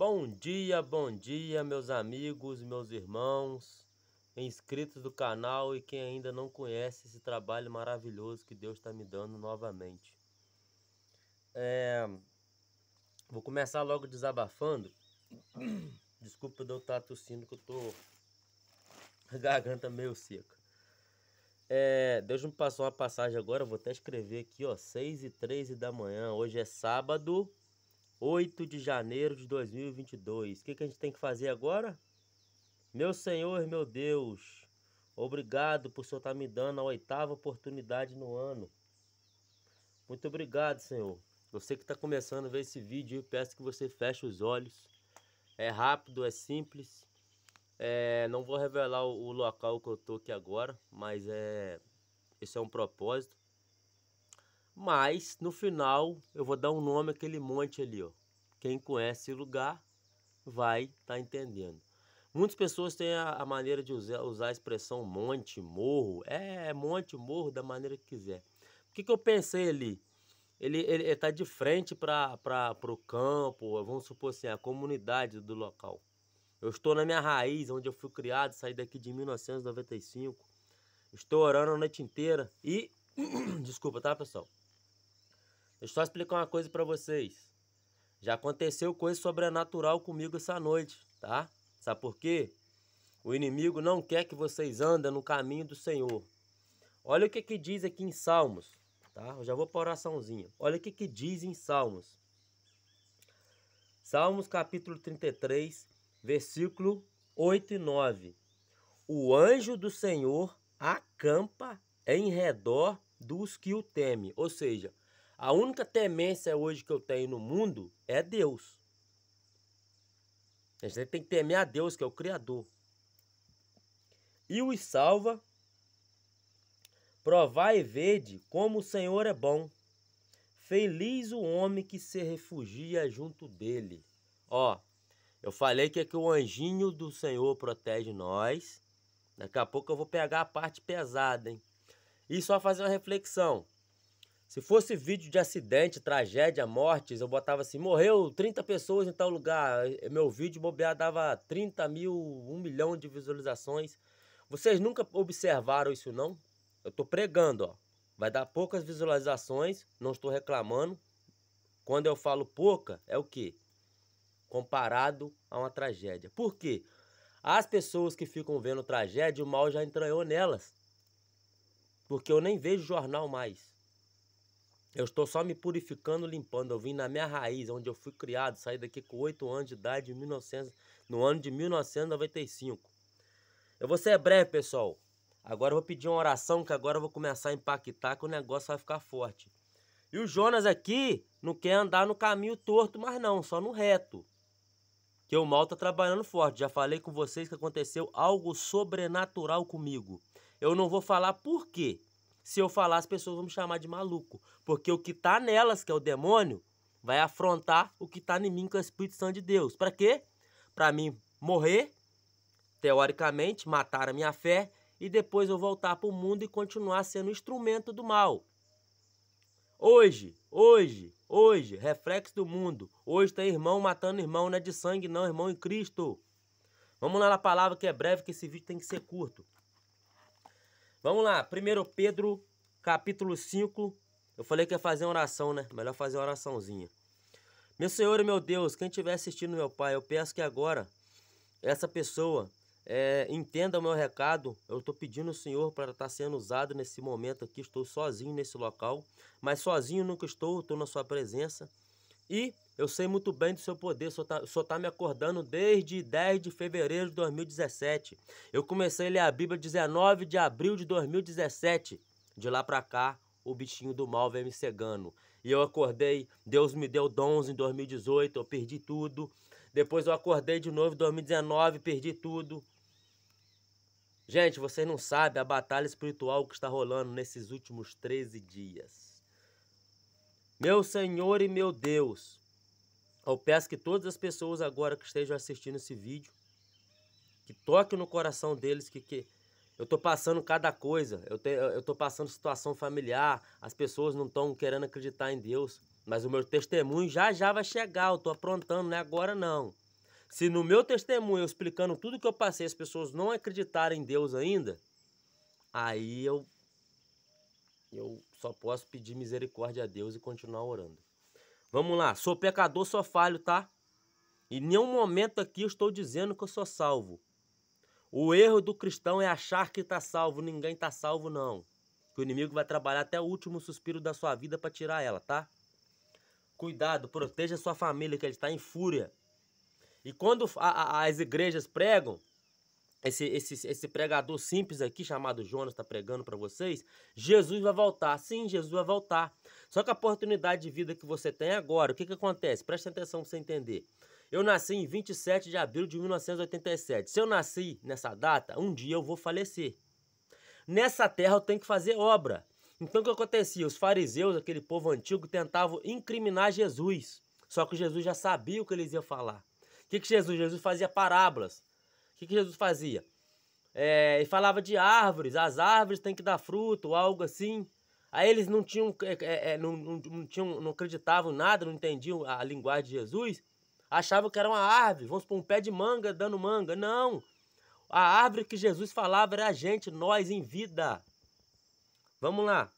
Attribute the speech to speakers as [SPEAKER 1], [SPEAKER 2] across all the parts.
[SPEAKER 1] Bom dia, bom dia, meus amigos, meus irmãos, inscritos do canal e quem ainda não conhece esse trabalho maravilhoso que Deus está me dando novamente. É... Vou começar logo desabafando. Desculpa eu estar tá tossindo que eu tô a garganta meio seca. É... Deus me passou uma passagem agora, vou até escrever aqui, ó, 6 e 13 da manhã. Hoje é sábado, 8 de janeiro de 2022. O que, que a gente tem que fazer agora? Meu Senhor, meu Deus, obrigado por o Senhor estar tá me dando a oitava oportunidade no ano. Muito obrigado, Senhor. Você que está começando a ver esse vídeo, eu peço que você feche os olhos. É rápido, é simples. É, não vou revelar o, o local que eu tô aqui agora, mas é esse é um propósito. Mas no final eu vou dar um nome àquele monte ali, ó. Quem conhece o lugar vai estar tá entendendo. Muitas pessoas têm a, a maneira de usar, usar, a expressão monte, morro. É, é, monte, morro, da maneira que quiser. O que, que eu pensei ali? Ele está de frente para o campo, vamos supor assim, a comunidade do local. Eu estou na minha raiz, onde eu fui criado, saí daqui de 1995. Estou orando a noite inteira e... Desculpa, tá, pessoal? Deixa eu só explicar uma coisa para vocês. Já aconteceu coisa sobrenatural comigo essa noite, tá? Sabe por quê? O inimigo não quer que vocês andem no caminho do Senhor. Olha o que, que diz aqui em Salmos, tá? Eu já vou para oraçãozinha. Olha o que, que diz em Salmos. Salmos capítulo 33, versículo 8 e 9. O anjo do Senhor acampa em redor dos que o temem. Ou seja, a única temência hoje que eu tenho no mundo é Deus. A gente tem que temer a Deus, que é o Criador. E os salva. Provai e vede como o Senhor é bom. Feliz o homem que se refugia junto dele. Ó, eu falei que é que o anjinho do Senhor protege nós. Daqui a pouco eu vou pegar a parte pesada, hein? E só fazer uma reflexão. Se fosse vídeo de acidente, tragédia, mortes, eu botava assim, morreu 30 pessoas em tal lugar. Meu vídeo bobear dava 30 mil, 1 milhão de visualizações. Vocês nunca observaram isso não? Eu tô pregando, ó. Vai dar poucas visualizações, não estou reclamando. Quando eu falo pouca, é o quê? Comparado a uma tragédia. Por quê? As pessoas que ficam vendo tragédia, o mal já entranhou nelas. Porque eu nem vejo jornal mais. Eu estou só me purificando, limpando. Eu vim na minha raiz, onde eu fui criado. Saí daqui com oito anos de idade, 1900, no ano de 1995. Eu vou ser breve, pessoal. Agora eu vou pedir uma oração, que agora eu vou começar a impactar, que o negócio vai ficar forte. E o Jonas aqui não quer andar no caminho torto, mas não, só no reto. Que o mal está trabalhando forte. Já falei com vocês que aconteceu algo sobrenatural comigo. Eu não vou falar por quê se eu falar, as pessoas vão me chamar de maluco. Porque o que tá nelas, que é o demônio, vai afrontar o que tá em mim, que é o Espírito Santo de Deus. Para quê? Para mim morrer, teoricamente, matar a minha fé e depois eu voltar para o mundo e continuar sendo instrumento do mal. Hoje, hoje, hoje, reflexo do mundo. Hoje tem irmão matando irmão, não é de sangue, não, irmão em Cristo. Vamos lá na palavra que é breve, que esse vídeo tem que ser curto. Vamos lá, 1 Pedro, capítulo 5. Eu falei que ia fazer uma oração, né? Melhor fazer uma oraçãozinha. Meu Senhor e meu Deus, quem estiver assistindo, meu Pai, eu peço que agora essa pessoa é, entenda o meu recado. Eu estou pedindo ao Senhor para estar tá sendo usado nesse momento aqui. Estou sozinho nesse local, mas sozinho nunca estou, estou na Sua presença. E eu sei muito bem do seu poder, só tá, tá me acordando desde 10 de fevereiro de 2017. Eu comecei a ler a Bíblia 19 de abril de 2017. De lá para cá, o bichinho do mal vem me cegando. E eu acordei, Deus me deu dons em 2018, eu perdi tudo. Depois eu acordei de novo em 2019, perdi tudo. Gente, vocês não sabem a batalha espiritual que está rolando nesses últimos 13 dias. Meu Senhor e meu Deus, eu peço que todas as pessoas agora que estejam assistindo esse vídeo, que toquem no coração deles que, que eu estou passando cada coisa, eu, estou eu passando situação familiar, as pessoas não estão querendo acreditar em Deus, mas o meu testemunho já já vai chegar, eu estou aprontando, não é agora não. Se no meu testemunho, eu explicando tudo que eu passei, as pessoas não acreditarem em Deus ainda, aí eu, eu só posso pedir misericórdia a Deus e continuar orando. Vamos lá, sou pecador, sou falho, tá? Em nenhum momento aqui eu estou dizendo que eu sou salvo. O erro do cristão é achar que está salvo, ninguém está salvo, não. Que o inimigo vai trabalhar até o último suspiro da sua vida para tirar ela, tá? Cuidado, proteja sua família, que ele está em fúria. E quando a, a, as igrejas pregam, esse, esse, esse pregador simples aqui, chamado Jonas, está pregando para vocês, Jesus vai voltar. Sim, Jesus vai voltar. Só que a oportunidade de vida que você tem agora, o que, que acontece? Presta atenção para você entender. Eu nasci em 27 de abril de 1987. Se eu nasci nessa data, um dia eu vou falecer. Nessa terra eu tenho que fazer obra. Então o que acontecia? Os fariseus, aquele povo antigo, tentavam incriminar Jesus. Só que Jesus já sabia o que eles iam falar. O que, que Jesus? Jesus fazia parábolas que, que Jesus fazia? É, e falava de árvores, as árvores têm que dar fruto, algo assim. Aí eles não tinham, é, é, é não, não, não, tinham, não acreditavam nada, não entendiam a, a linguagem de Jesus. Achavam que era uma árvore, vamos pôr um pé de manga dando manga. Não! A árvore que Jesus falava era a gente, nós em vida. Vamos lá.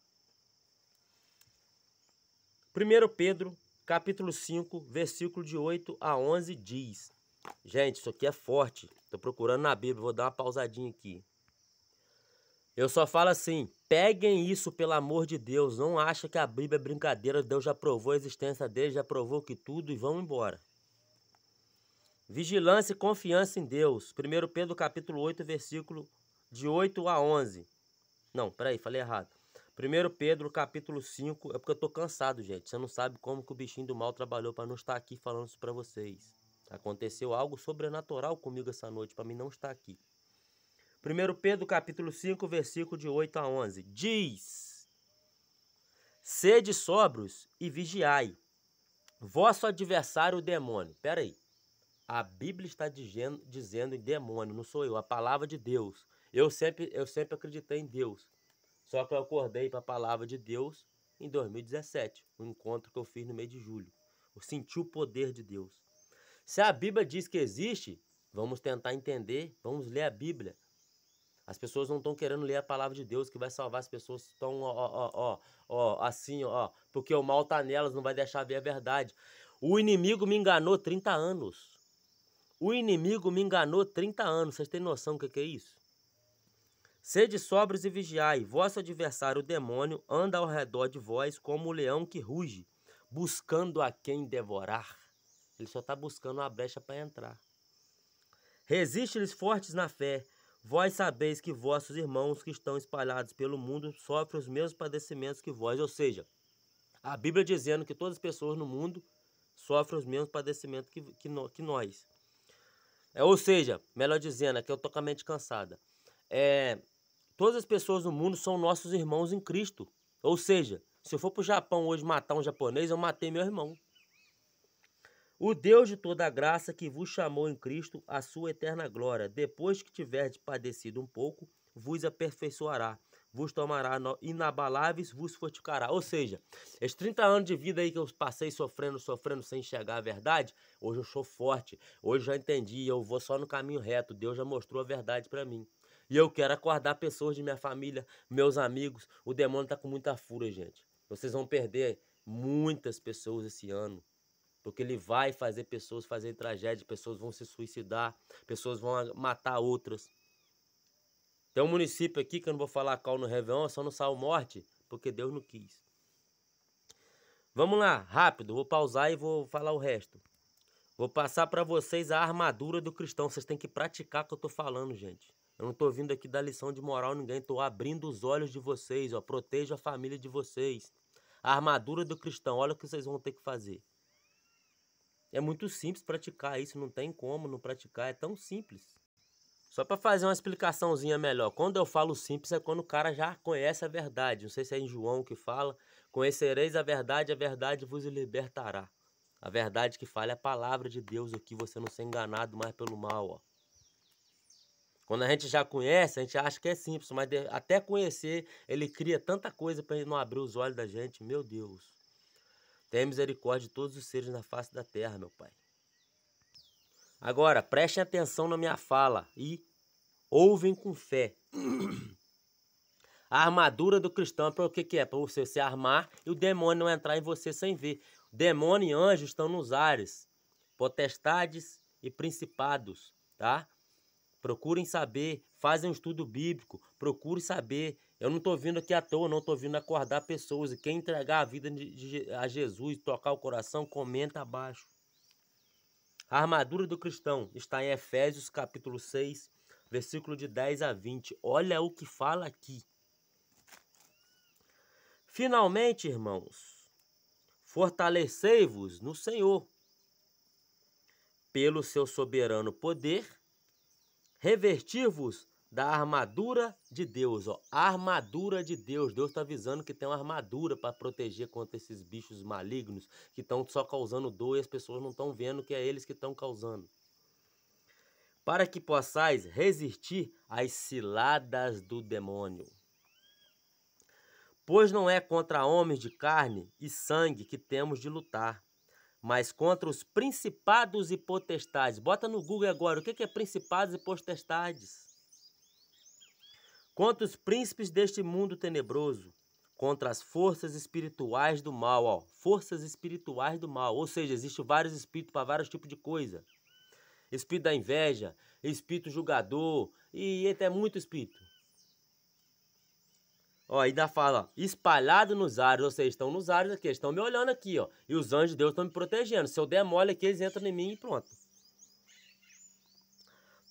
[SPEAKER 1] 1 Pedro, capítulo 5, versículo de 8 a 11 diz: Gente, isso aqui é forte. Tô procurando na Bíblia, vou dar uma pausadinha aqui. Eu só falo assim: peguem isso pelo amor de Deus. Não acha que a Bíblia é brincadeira. Deus já provou a existência dele, já provou que tudo e vão embora. Vigilância e confiança em Deus. 1 Pedro capítulo 8, versículo de 8 a 11. Não, peraí, falei errado. 1 Pedro capítulo 5, é porque eu tô cansado, gente. Você não sabe como que o bichinho do mal trabalhou para não estar aqui falando isso para vocês. Aconteceu algo sobrenatural comigo essa noite, para mim não estar aqui. 1 Pedro capítulo 5, versículo de 8 a 11. Diz: Sede sóbrios e vigiai. Vosso adversário, o demônio. Pera aí. A Bíblia está dizendo, dizendo demônio, não sou eu, a palavra de Deus. Eu sempre, eu sempre acreditei em Deus. Só que eu acordei para a palavra de Deus em 2017, um encontro que eu fiz no mês de julho. Eu senti o poder de Deus. Se a Bíblia diz que existe, vamos tentar entender, vamos ler a Bíblia. As pessoas não estão querendo ler a palavra de Deus que vai salvar as pessoas. Estão, ó, ó, ó, ó, assim, ó, porque o mal está nelas, não vai deixar ver a verdade. O inimigo me enganou 30 anos. O inimigo me enganou 30 anos. Vocês têm noção do que é isso? Sede sobres e vigiai. Vosso adversário, o demônio, anda ao redor de vós como o leão que ruge, buscando a quem devorar. Ele só está buscando uma brecha para entrar. Resiste-lhes fortes na fé. Vós sabeis que vossos irmãos que estão espalhados pelo mundo sofrem os mesmos padecimentos que vós. Ou seja, a Bíblia dizendo que todas as pessoas no mundo sofrem os mesmos padecimentos que, que, que nós. É, ou seja, melhor dizendo, aqui eu estou com a mente cansada. É, todas as pessoas no mundo são nossos irmãos em Cristo. Ou seja, se eu for para o Japão hoje matar um japonês, eu matei meu irmão. O Deus de toda graça que vos chamou em Cristo à sua eterna glória, depois que tiverdes padecido um pouco, vos aperfeiçoará, vos tomará inabaláveis, vos fortificará. Ou seja, esses 30 anos de vida aí que eu passei sofrendo, sofrendo sem chegar à verdade, hoje eu sou forte, hoje já entendi, eu vou só no caminho reto, Deus já mostrou a verdade para mim. E eu quero acordar pessoas de minha família, meus amigos. O demônio tá com muita fúria, gente. Vocês vão perder muitas pessoas esse ano. Porque ele vai fazer pessoas fazerem tragédia, pessoas vão se suicidar, pessoas vão matar outras. Tem um município aqui que eu não vou falar qual no Réveillon, só não sal morte, porque Deus não quis. Vamos lá, rápido, vou pausar e vou falar o resto. Vou passar para vocês a armadura do cristão. Vocês têm que praticar o que eu tô falando, gente. Eu não tô vindo aqui dar lição de moral ninguém, tô abrindo os olhos de vocês, ó, protejo a família de vocês. A armadura do cristão, olha o que vocês vão ter que fazer. É muito simples praticar isso, não tem como não praticar, é tão simples. Só para fazer uma explicaçãozinha melhor, quando eu falo simples é quando o cara já conhece a verdade. Não sei se é em João que fala: Conhecereis a verdade, a verdade vos libertará. A verdade que fala é a palavra de Deus aqui, você não ser enganado mais pelo mal. Ó. Quando a gente já conhece, a gente acha que é simples, mas até conhecer, ele cria tanta coisa para ele não abrir os olhos da gente, meu Deus. Tenha misericórdia de todos os seres na face da terra, meu Pai. Agora, prestem atenção na minha fala e ouvem com fé. A armadura do cristão é para o que, que é? Para você se armar e o demônio não entrar em você sem ver. Demônio e anjo estão nos ares, potestades e principados, tá? Procurem saber fazem um estudo bíblico, procure saber. Eu não estou vindo aqui à toa, não estou vindo acordar pessoas. E quem entregar a vida a Jesus, tocar o coração, comenta abaixo. A armadura do cristão está em Efésios capítulo 6, versículo de 10 a 20. Olha o que fala aqui. Finalmente, irmãos, fortalecei-vos no Senhor, pelo seu soberano poder, revertir-vos da armadura de Deus, ó. Armadura de Deus. Deus está avisando que tem uma armadura para proteger contra esses bichos malignos que estão só causando dor e as pessoas não estão vendo que é eles que estão causando. Para que possais resistir às ciladas do demônio. Pois não é contra homens de carne e sangue que temos de lutar, mas contra os principados e potestades. Bota no Google agora o que é principados e potestades contra os príncipes deste mundo tenebroso, contra as forças espirituais do mal, ó, forças espirituais do mal, ou seja, existem vários espíritos para vários tipos de coisa. Espírito da inveja, espírito julgador, e até muito espírito. Ó, ainda fala, espalhado nos ares, ou seja, estão nos ares aqui, estão me olhando aqui, ó. E os anjos de Deus estão me protegendo. Se eu der mole aqui, eles entram em mim e pronto.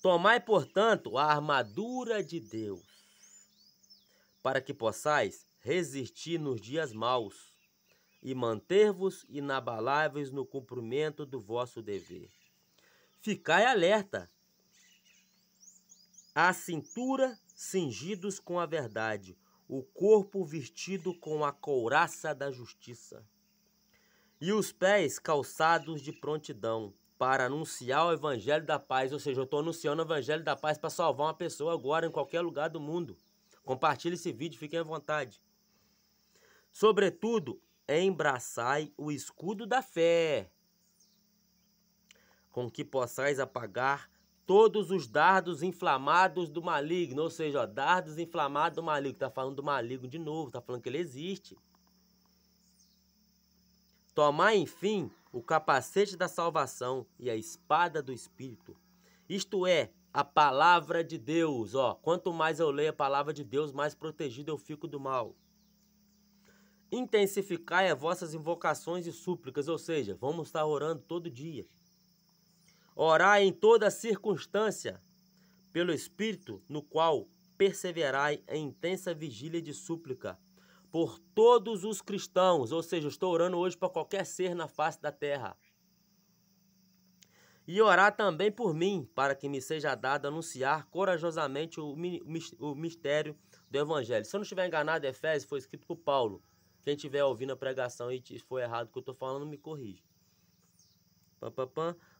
[SPEAKER 1] Tomai, portanto, a armadura de Deus para que possais resistir nos dias maus e manter-vos inabaláveis no cumprimento do vosso dever. Ficai alerta, a cintura cingidos com a verdade, o corpo vestido com a couraça da justiça, e os pés calçados de prontidão para anunciar o evangelho da paz. Ou seja, eu estou anunciando o evangelho da paz para salvar uma pessoa agora em qualquer lugar do mundo. Compartilhe esse vídeo, fiquem à vontade. Sobretudo, embraçai o escudo da fé, com que possais apagar todos os dardos inflamados do maligno, ou seja, ó, dardos inflamados do maligno, está falando do maligno de novo, está falando que ele existe. Tomai, enfim, o capacete da salvação e a espada do Espírito, isto é, a palavra de Deus, ó. Quanto mais eu leio a palavra de Deus, mais protegido eu fico do mal. Intensificai as vossas invocações e súplicas, ou seja, vamos estar orando todo dia. Orai em toda circunstância pelo Espírito, no qual perseverai em intensa vigília de súplica por todos os cristãos, ou seja, estou orando hoje para qualquer ser na face da terra e orar também por mim, para que me seja dado anunciar corajosamente o, mistério do Evangelho. Se eu não estiver enganado, Efésios foi escrito por Paulo. Quem estiver ouvindo a pregação e for errado o que eu estou falando, me corrija.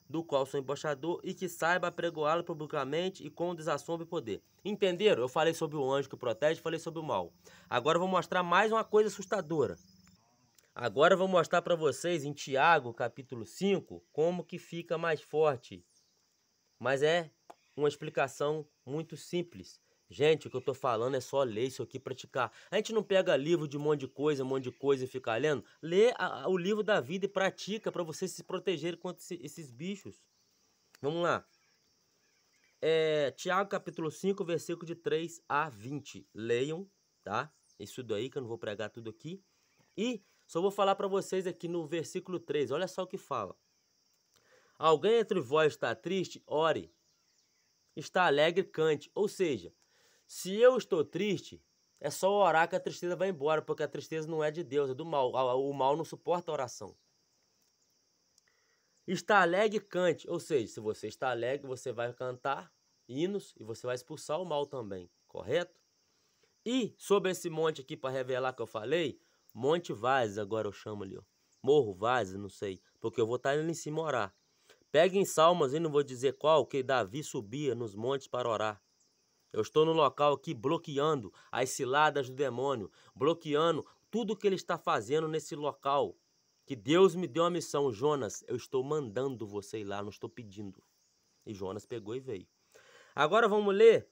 [SPEAKER 1] do qual sou embaixador e que saiba pregoá-lo publicamente e com desassombro e poder. Entenderam? Eu falei sobre o anjo que protege, falei sobre o mal. Agora eu vou mostrar mais uma coisa assustadora. Agora eu vou mostrar para vocês em Tiago, capítulo 5, como que fica mais forte. Mas é uma explicação muito simples. Gente, o que eu tô falando é só ler isso aqui praticar. A gente não pega livro de um monte de coisa, um monte de coisa e fica lendo. Lê a, a, o livro da vida e pratica para você se proteger contra esse, esses bichos. Vamos lá. É, Tiago capítulo 5, versículo de 3 a 20. Leiam, tá? Isso daí que eu não vou pregar tudo aqui. E só vou falar para vocês aqui no versículo 3. Olha só o que fala. Alguém entre vós está triste, ore. Está alegre, cante. Ou seja, se eu estou triste, é só orar que a tristeza vai embora, porque a tristeza não é de Deus, é do mal. O mal não suporta a oração. Está alegre, cante. Ou seja, se você está alegre, você vai cantar hinos e você vai expulsar o mal também, correto? E sobre esse monte aqui para revelar que eu falei, Monte Vaz, agora eu chamo ali, ó. Morro Vaz, não sei, porque eu vou estar tá ali em cima orar. Peguem salmos e não vou dizer qual, que Davi subia nos montes para orar. Eu estou no local aqui bloqueando as ciladas do demônio, bloqueando tudo que ele está fazendo nesse local. Que Deus me deu a missão, Jonas, eu estou mandando você ir lá, não estou pedindo. E Jonas pegou e veio. Agora vamos ler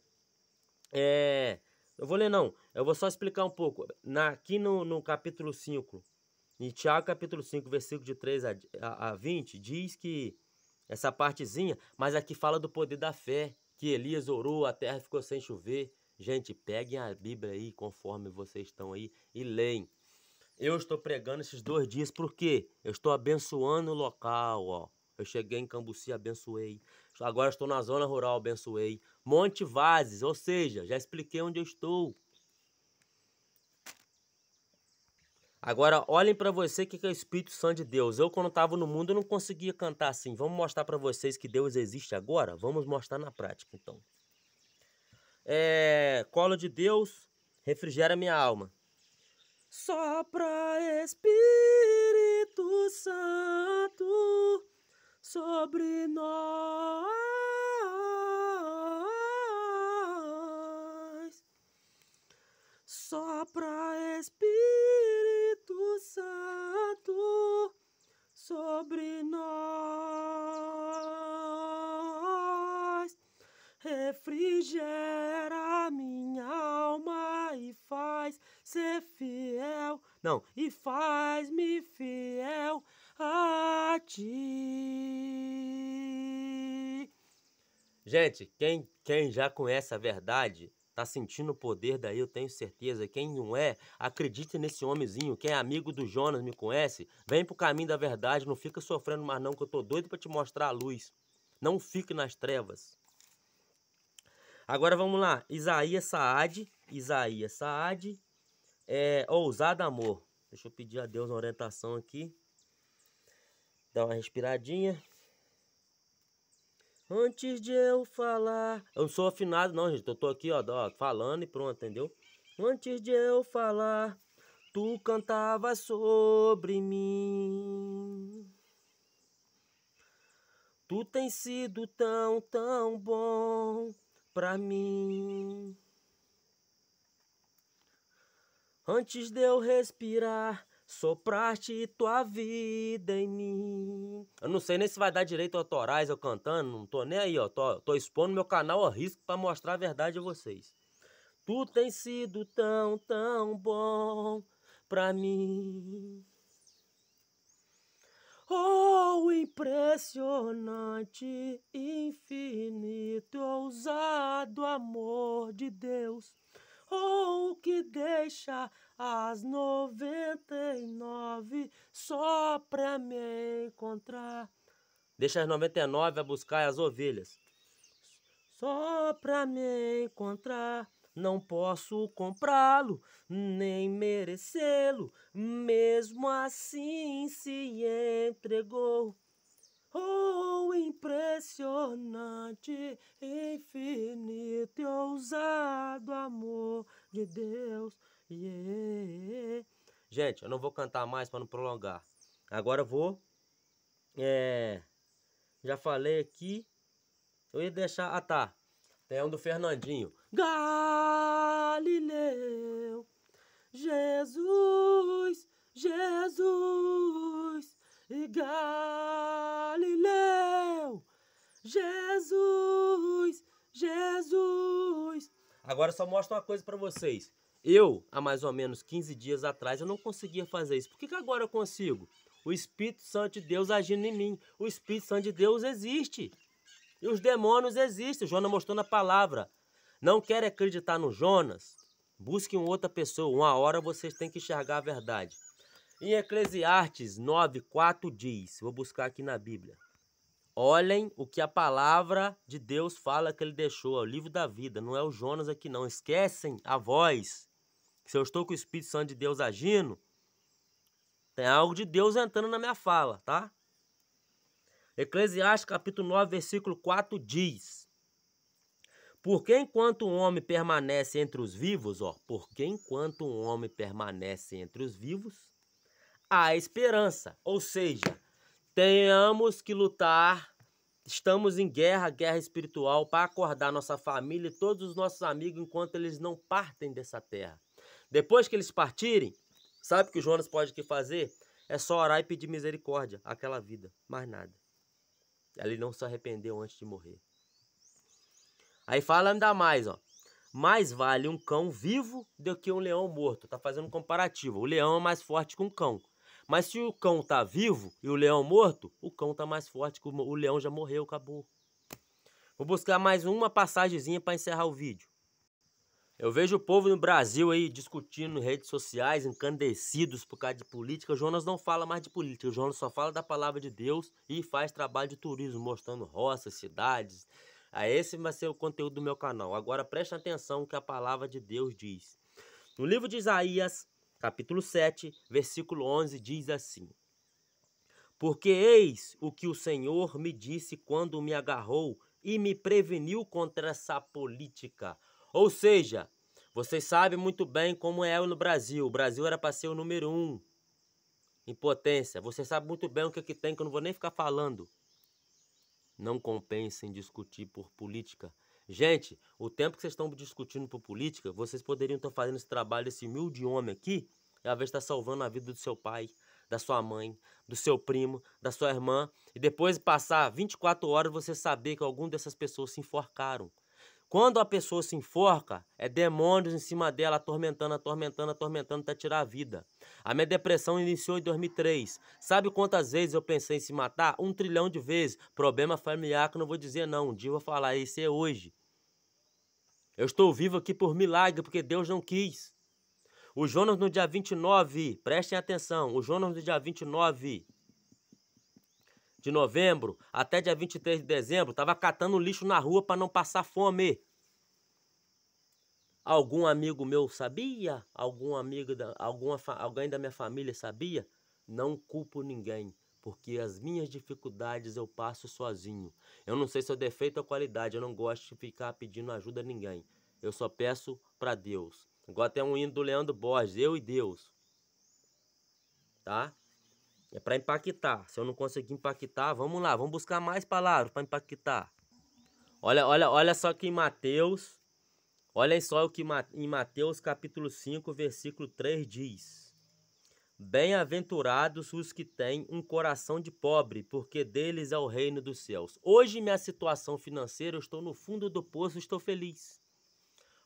[SPEAKER 1] é, eu vou ler não, eu vou só explicar um pouco. Na, aqui no, no capítulo 5, em Tiago capítulo 5, versículo de 3 a, a, a 20, diz que essa partezinha, mas aqui fala do poder da fé, que Elias orou, a terra ficou sem chover. Gente, peguem a Bíblia aí, conforme vocês estão aí, e leem. Eu estou pregando esses dois dias porque eu estou abençoando o local, ó. Eu cheguei em Cambuci, abençoei. Agora estou na zona rural, abençoei. Monte Vazes, ou seja, já expliquei onde eu estou. Agora, olhem para você o que é o Espírito Santo de Deus. Eu, quando estava no mundo, não conseguia cantar assim. Vamos mostrar para vocês que Deus existe agora? Vamos mostrar na prática, então. É, colo de Deus, refrigera minha alma. Sopra
[SPEAKER 2] Espírito Santo sobre nós. Sopra Espírito Santo sobre nós. Refrigera minha alma e faz ser fiel. Não, e faz-me fiel a ti.
[SPEAKER 1] Gente, quem, quem já conhece a verdade tá sentindo o poder daí, eu tenho certeza. Quem não é, acredite nesse homenzinho. Quem é amigo do Jonas, me conhece, vem pro caminho da verdade, não fica sofrendo mais não, que eu tô doido para te mostrar a luz. Não fique nas trevas. Agora vamos lá, Isaías Saad, Isaías Saad, é, ousado amor. Deixa eu pedir a Deus uma orientação aqui. Dá uma respiradinha. Antes de eu falar. Eu não sou afinado, não, gente. Eu tô aqui, ó, falando e pronto, entendeu? Antes de eu falar, tu cantava sobre mim.
[SPEAKER 2] Tu tem sido tão, tão bom pra mim. Antes de eu respirar,
[SPEAKER 1] Sopraste tua vida em mim. Eu não sei nem se vai dar direito autorais eu cantando, não tô nem aí, ó. Tô, tô expondo meu canal a risco para mostrar a verdade a vocês.
[SPEAKER 2] Tu tem sido tão, tão bom pra mim. Oh, impressionante, infinito, ousado amor de Deus ou que deixa as noventa e nove só pra me encontrar.
[SPEAKER 1] Deixa as noventa e nove a buscar as ovelhas.
[SPEAKER 2] Só pra me encontrar. Não posso comprá-lo, nem merecê-lo, mesmo assim se entregou. Oh, impressionante, infinito e ousado amor de Deus. Yeah.
[SPEAKER 1] Gente, eu não vou cantar mais para não prolongar. Agora eu vou. É, já falei aqui. Eu ia deixar. Ah, tá. Tem um do Fernandinho.
[SPEAKER 2] Galileu, Jesus, Jesus e Galileu. Jesus, Jesus.
[SPEAKER 1] Agora só mostro uma coisa para vocês. Eu, há mais ou menos 15 dias atrás, eu não conseguia fazer isso. Por que, que agora eu consigo? O Espírito Santo de Deus agindo em mim. O Espírito Santo de Deus existe. E os demônios existem. O Jonas mostrou na palavra. Não quer acreditar no Jonas? Busquem outra pessoa. Uma hora vocês têm que enxergar a verdade. Em Eclesiastes 9, 4 diz, vou buscar aqui na Bíblia. Olhem o que a palavra de Deus fala que ele deixou, é o livro da vida, não é o Jonas aqui não. Esquecem a voz. Se eu estou com o Espírito Santo de Deus agindo, tem algo de Deus entrando na minha fala, tá? Eclesiastes capítulo 9, versículo 4 diz: Porque enquanto um homem permanece entre os vivos, ó, porque enquanto um homem permanece entre os vivos, a esperança. Ou seja, tenhamos que lutar. Estamos em guerra, guerra espiritual, para acordar nossa família e todos os nossos amigos enquanto eles não partem dessa terra. Depois que eles partirem, sabe o que o Jonas pode que fazer? É só orar e pedir misericórdia àquela vida, mais nada. Ele não se arrependeu antes de morrer. Aí fala ainda mais, ó. Mais vale um cão vivo do que um leão morto. Tá fazendo um comparativo. O leão é mais forte que um cão. Mas se o cão tá vivo e o leão morto, o cão tá mais forte, que o leão já morreu, acabou. Vou buscar mais uma passagemzinha para encerrar o vídeo. Eu vejo o povo no Brasil aí discutindo em redes sociais, encandecidos por causa de política. O Jonas não fala mais de política, o Jonas só fala da palavra de Deus e faz trabalho de turismo, mostrando roças, cidades. Ah, esse vai ser o conteúdo do meu canal. Agora preste atenção no que a palavra de Deus diz. No livro de Isaías, capítulo 7, versículo 11, diz assim: Porque eis o que o Senhor me disse quando me agarrou e me preveniu contra essa política. Ou seja, vocês sabem muito bem como é no Brasil. O Brasil era para ser o número um em potência. Você sabe muito bem o que, é que tem, que eu não vou nem ficar falando. Não compensa em discutir por política. Gente, o tempo que vocês estão discutindo por política, vocês poderiam estar fazendo esse trabalho, esse humilde homem aqui, e às vezes está salvando a vida do seu pai, da sua mãe, do seu primo, da sua irmã, e depois passar 24 horas você saber que alguma dessas pessoas se enforcaram. Quando a pessoa se enforca, é demônios em cima dela, atormentando, atormentando, atormentando até tirar a vida. A minha depressão iniciou em 2003. Sabe quantas vezes eu pensei em se matar? Um trilhão de vezes. Problema familiar que eu não vou dizer não. Um dia eu vou falar, esse é hoje. Eu estou vivo aqui por milagre, porque Deus não quis. O Jonas no dia 29, prestem atenção, o Jonas no dia 29 de novembro até dia 23 de dezembro, estava catando lixo na rua para não passar fome. Algum amigo meu sabia? Algum amigo da, alguma, alguém da minha família sabia? Não culpo ninguém, porque as minhas dificuldades eu passo sozinho. Eu não sei se é defeito ou qualidade, eu não gosto de ficar pedindo ajuda a ninguém. Eu só peço para Deus. Igual tem um hino do Leandro Borges, eu e Deus. Tá? É para impactar. Se eu não conseguir impactar, vamos lá, vamos buscar mais palavras para impactar. Olha, olha, olha só que em Mateus, olhem só o que em Mateus capítulo 5, versículo 3 diz. Bem-aventurados os que têm um coração de pobre, porque deles é o reino dos céus. Hoje minha situação financeira, eu estou no fundo do poço, estou feliz.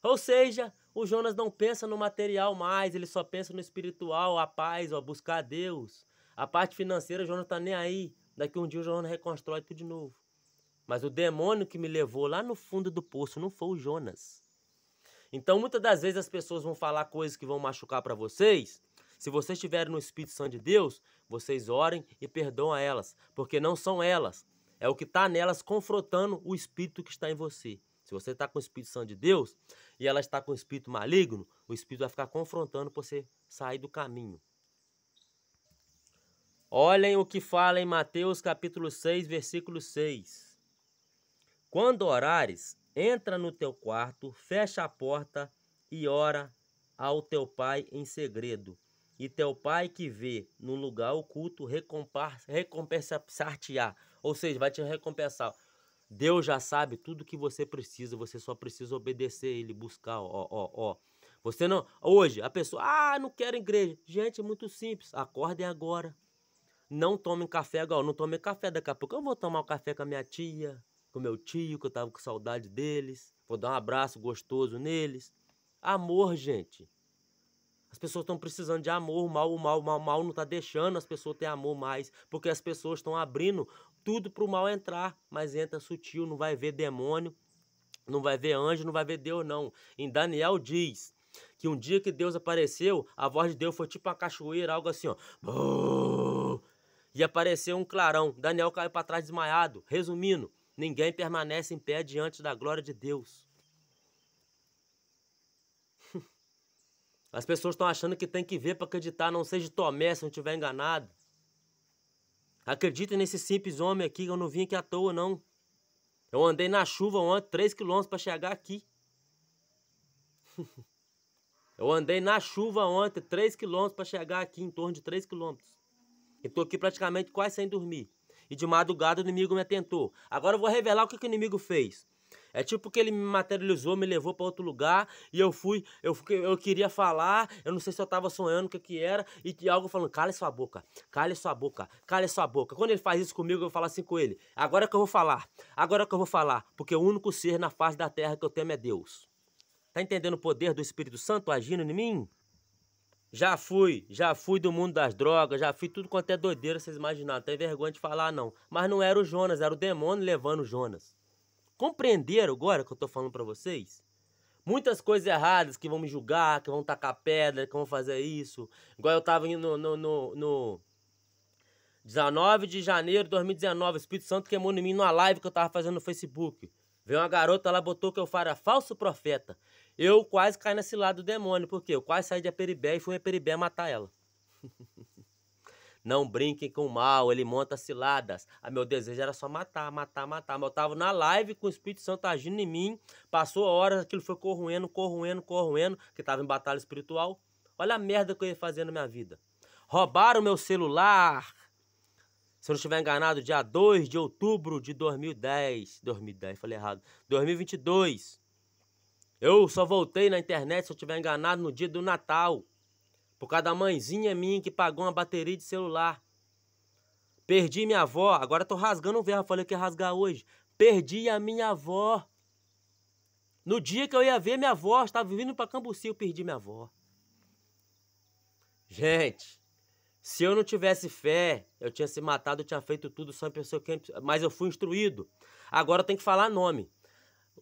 [SPEAKER 1] Ou seja, o Jonas não pensa no material mais, ele só pensa no espiritual, a paz, a buscar a Deus. A parte financeira, o Jonas tá nem aí. Daqui um dia o Jonas reconstrói tudo de novo. Mas o demônio que me levou lá no fundo do poço não foi o Jonas. Então, muitas das vezes as pessoas vão falar coisas que vão machucar para vocês. Se vocês estiverem no Espírito Santo de Deus, vocês orem e perdoam a elas, porque não são elas. É o que está nelas confrontando o Espírito que está em você. Se você está com o Espírito Santo de Deus e ela está com o Espírito maligno, o Espírito vai ficar confrontando para você sair do caminho. Olhem o que fala em Mateus capítulo 6, versículo 6. Quando orares, entra no teu quarto, fecha a porta e ora ao teu pai em segredo. E teu pai que vê no lugar oculto recompensar-te-á. Ou seja, vai te recompensar. Deus já sabe tudo que você precisa, você só precisa obedecer ele, buscar, ó, ó, ó. Você não, hoje a pessoa, ah, não quero igreja. Gente, é muito simples. Acordem agora não tomem café agora, não tomem café, daqui a pouco eu vou tomar um café com a minha tia, com meu tio, que eu tava com saudade deles, vou dar um abraço gostoso neles. Amor, gente. As pessoas estão precisando de amor, mal, mal, mal, o mal não tá deixando as pessoas ter amor mais, porque as pessoas estão abrindo tudo pro mal entrar, mas entra sutil, não vai ver demônio, não vai ver anjo, não vai ver Deus não. Em Daniel diz que um dia que Deus apareceu, a voz de Deus foi tipo uma cachoeira, algo assim, ó e apareceu um clarão. Daniel caiu para trás desmaiado. Resumindo, ninguém permanece em pé diante da glória de Deus. As pessoas estão achando que tem que ver para acreditar, não seja Tomé se não estiver enganado. Acreditem nesse simples homem aqui, que eu não vim aqui à toa, não. Eu andei na chuva ontem, 3 quilômetros para chegar aqui. eu andei na chuva ontem, 3 quilômetros para chegar aqui, em torno de 3 quilômetros. Eu tô aqui praticamente quase sem dormir. E de madrugada o inimigo me atentou. Agora eu vou revelar o que, que o inimigo fez. É tipo que ele me materializou, me levou para outro lugar e eu fui, eu, eu queria falar, eu não sei se eu tava sonhando o que que era e, algo falando, cala sua boca, cala sua boca, cala sua boca. Quando ele faz isso comigo, eu falo assim com ele, agora que eu vou falar, agora que eu vou falar, porque o único ser na face da terra que eu temo é Deus. Tá entendendo o poder do Espírito Santo agindo em mim? Já fui, já fui do mundo das drogas, já fui tudo quanto é doideira, vocês imaginaram, não tem vergonha de falar não. Mas não era o Jonas, era o demônio levando o Jonas. Compreenderam agora que eu tô falando para vocês? Muitas coisas erradas que vão me julgar, que vão tacar pedra, que vão fazer isso. Igual eu tava indo no, no, no, no 19 de janeiro de 2019, o Espírito Santo queimou em mim numa live que eu tava fazendo no Facebook. Veio uma garota, ela botou que eu era falso profeta. Eu quase caí nesse lado do demônio, porque eu quase saí de Aperibé e fui a Aperibé matar ela. Não brinquem com o mal, ele monta ciladas. Ah, meu desejo era só matar, matar, matar. Mas eu tava na live com o Espírito Santo agindo em mim. Passou horas aquilo foi corroendo, corroendo, corroendo, que tava em batalha espiritual. Olha a merda que eu ia fazer na minha vida. Roubaram meu celular. Se eu não estiver enganado, dia 2 de outubro de 2010. 2010, falei errado. 2022. Eu só voltei na internet, se eu tiver enganado, no dia do Natal. Por causa da mãezinha minha que pagou uma bateria de celular. Perdi minha avó, agora tô rasgando o verbo, falei que ia rasgar hoje. Perdi a minha avó. No dia que eu ia ver minha avó, estava vindo para Cambuci, eu perdi minha avó. Gente, se eu não tivesse fé, eu tinha se matado, eu tinha feito tudo só em pessoa que... É, mas eu fui instruído. Agora eu tenho que falar nome.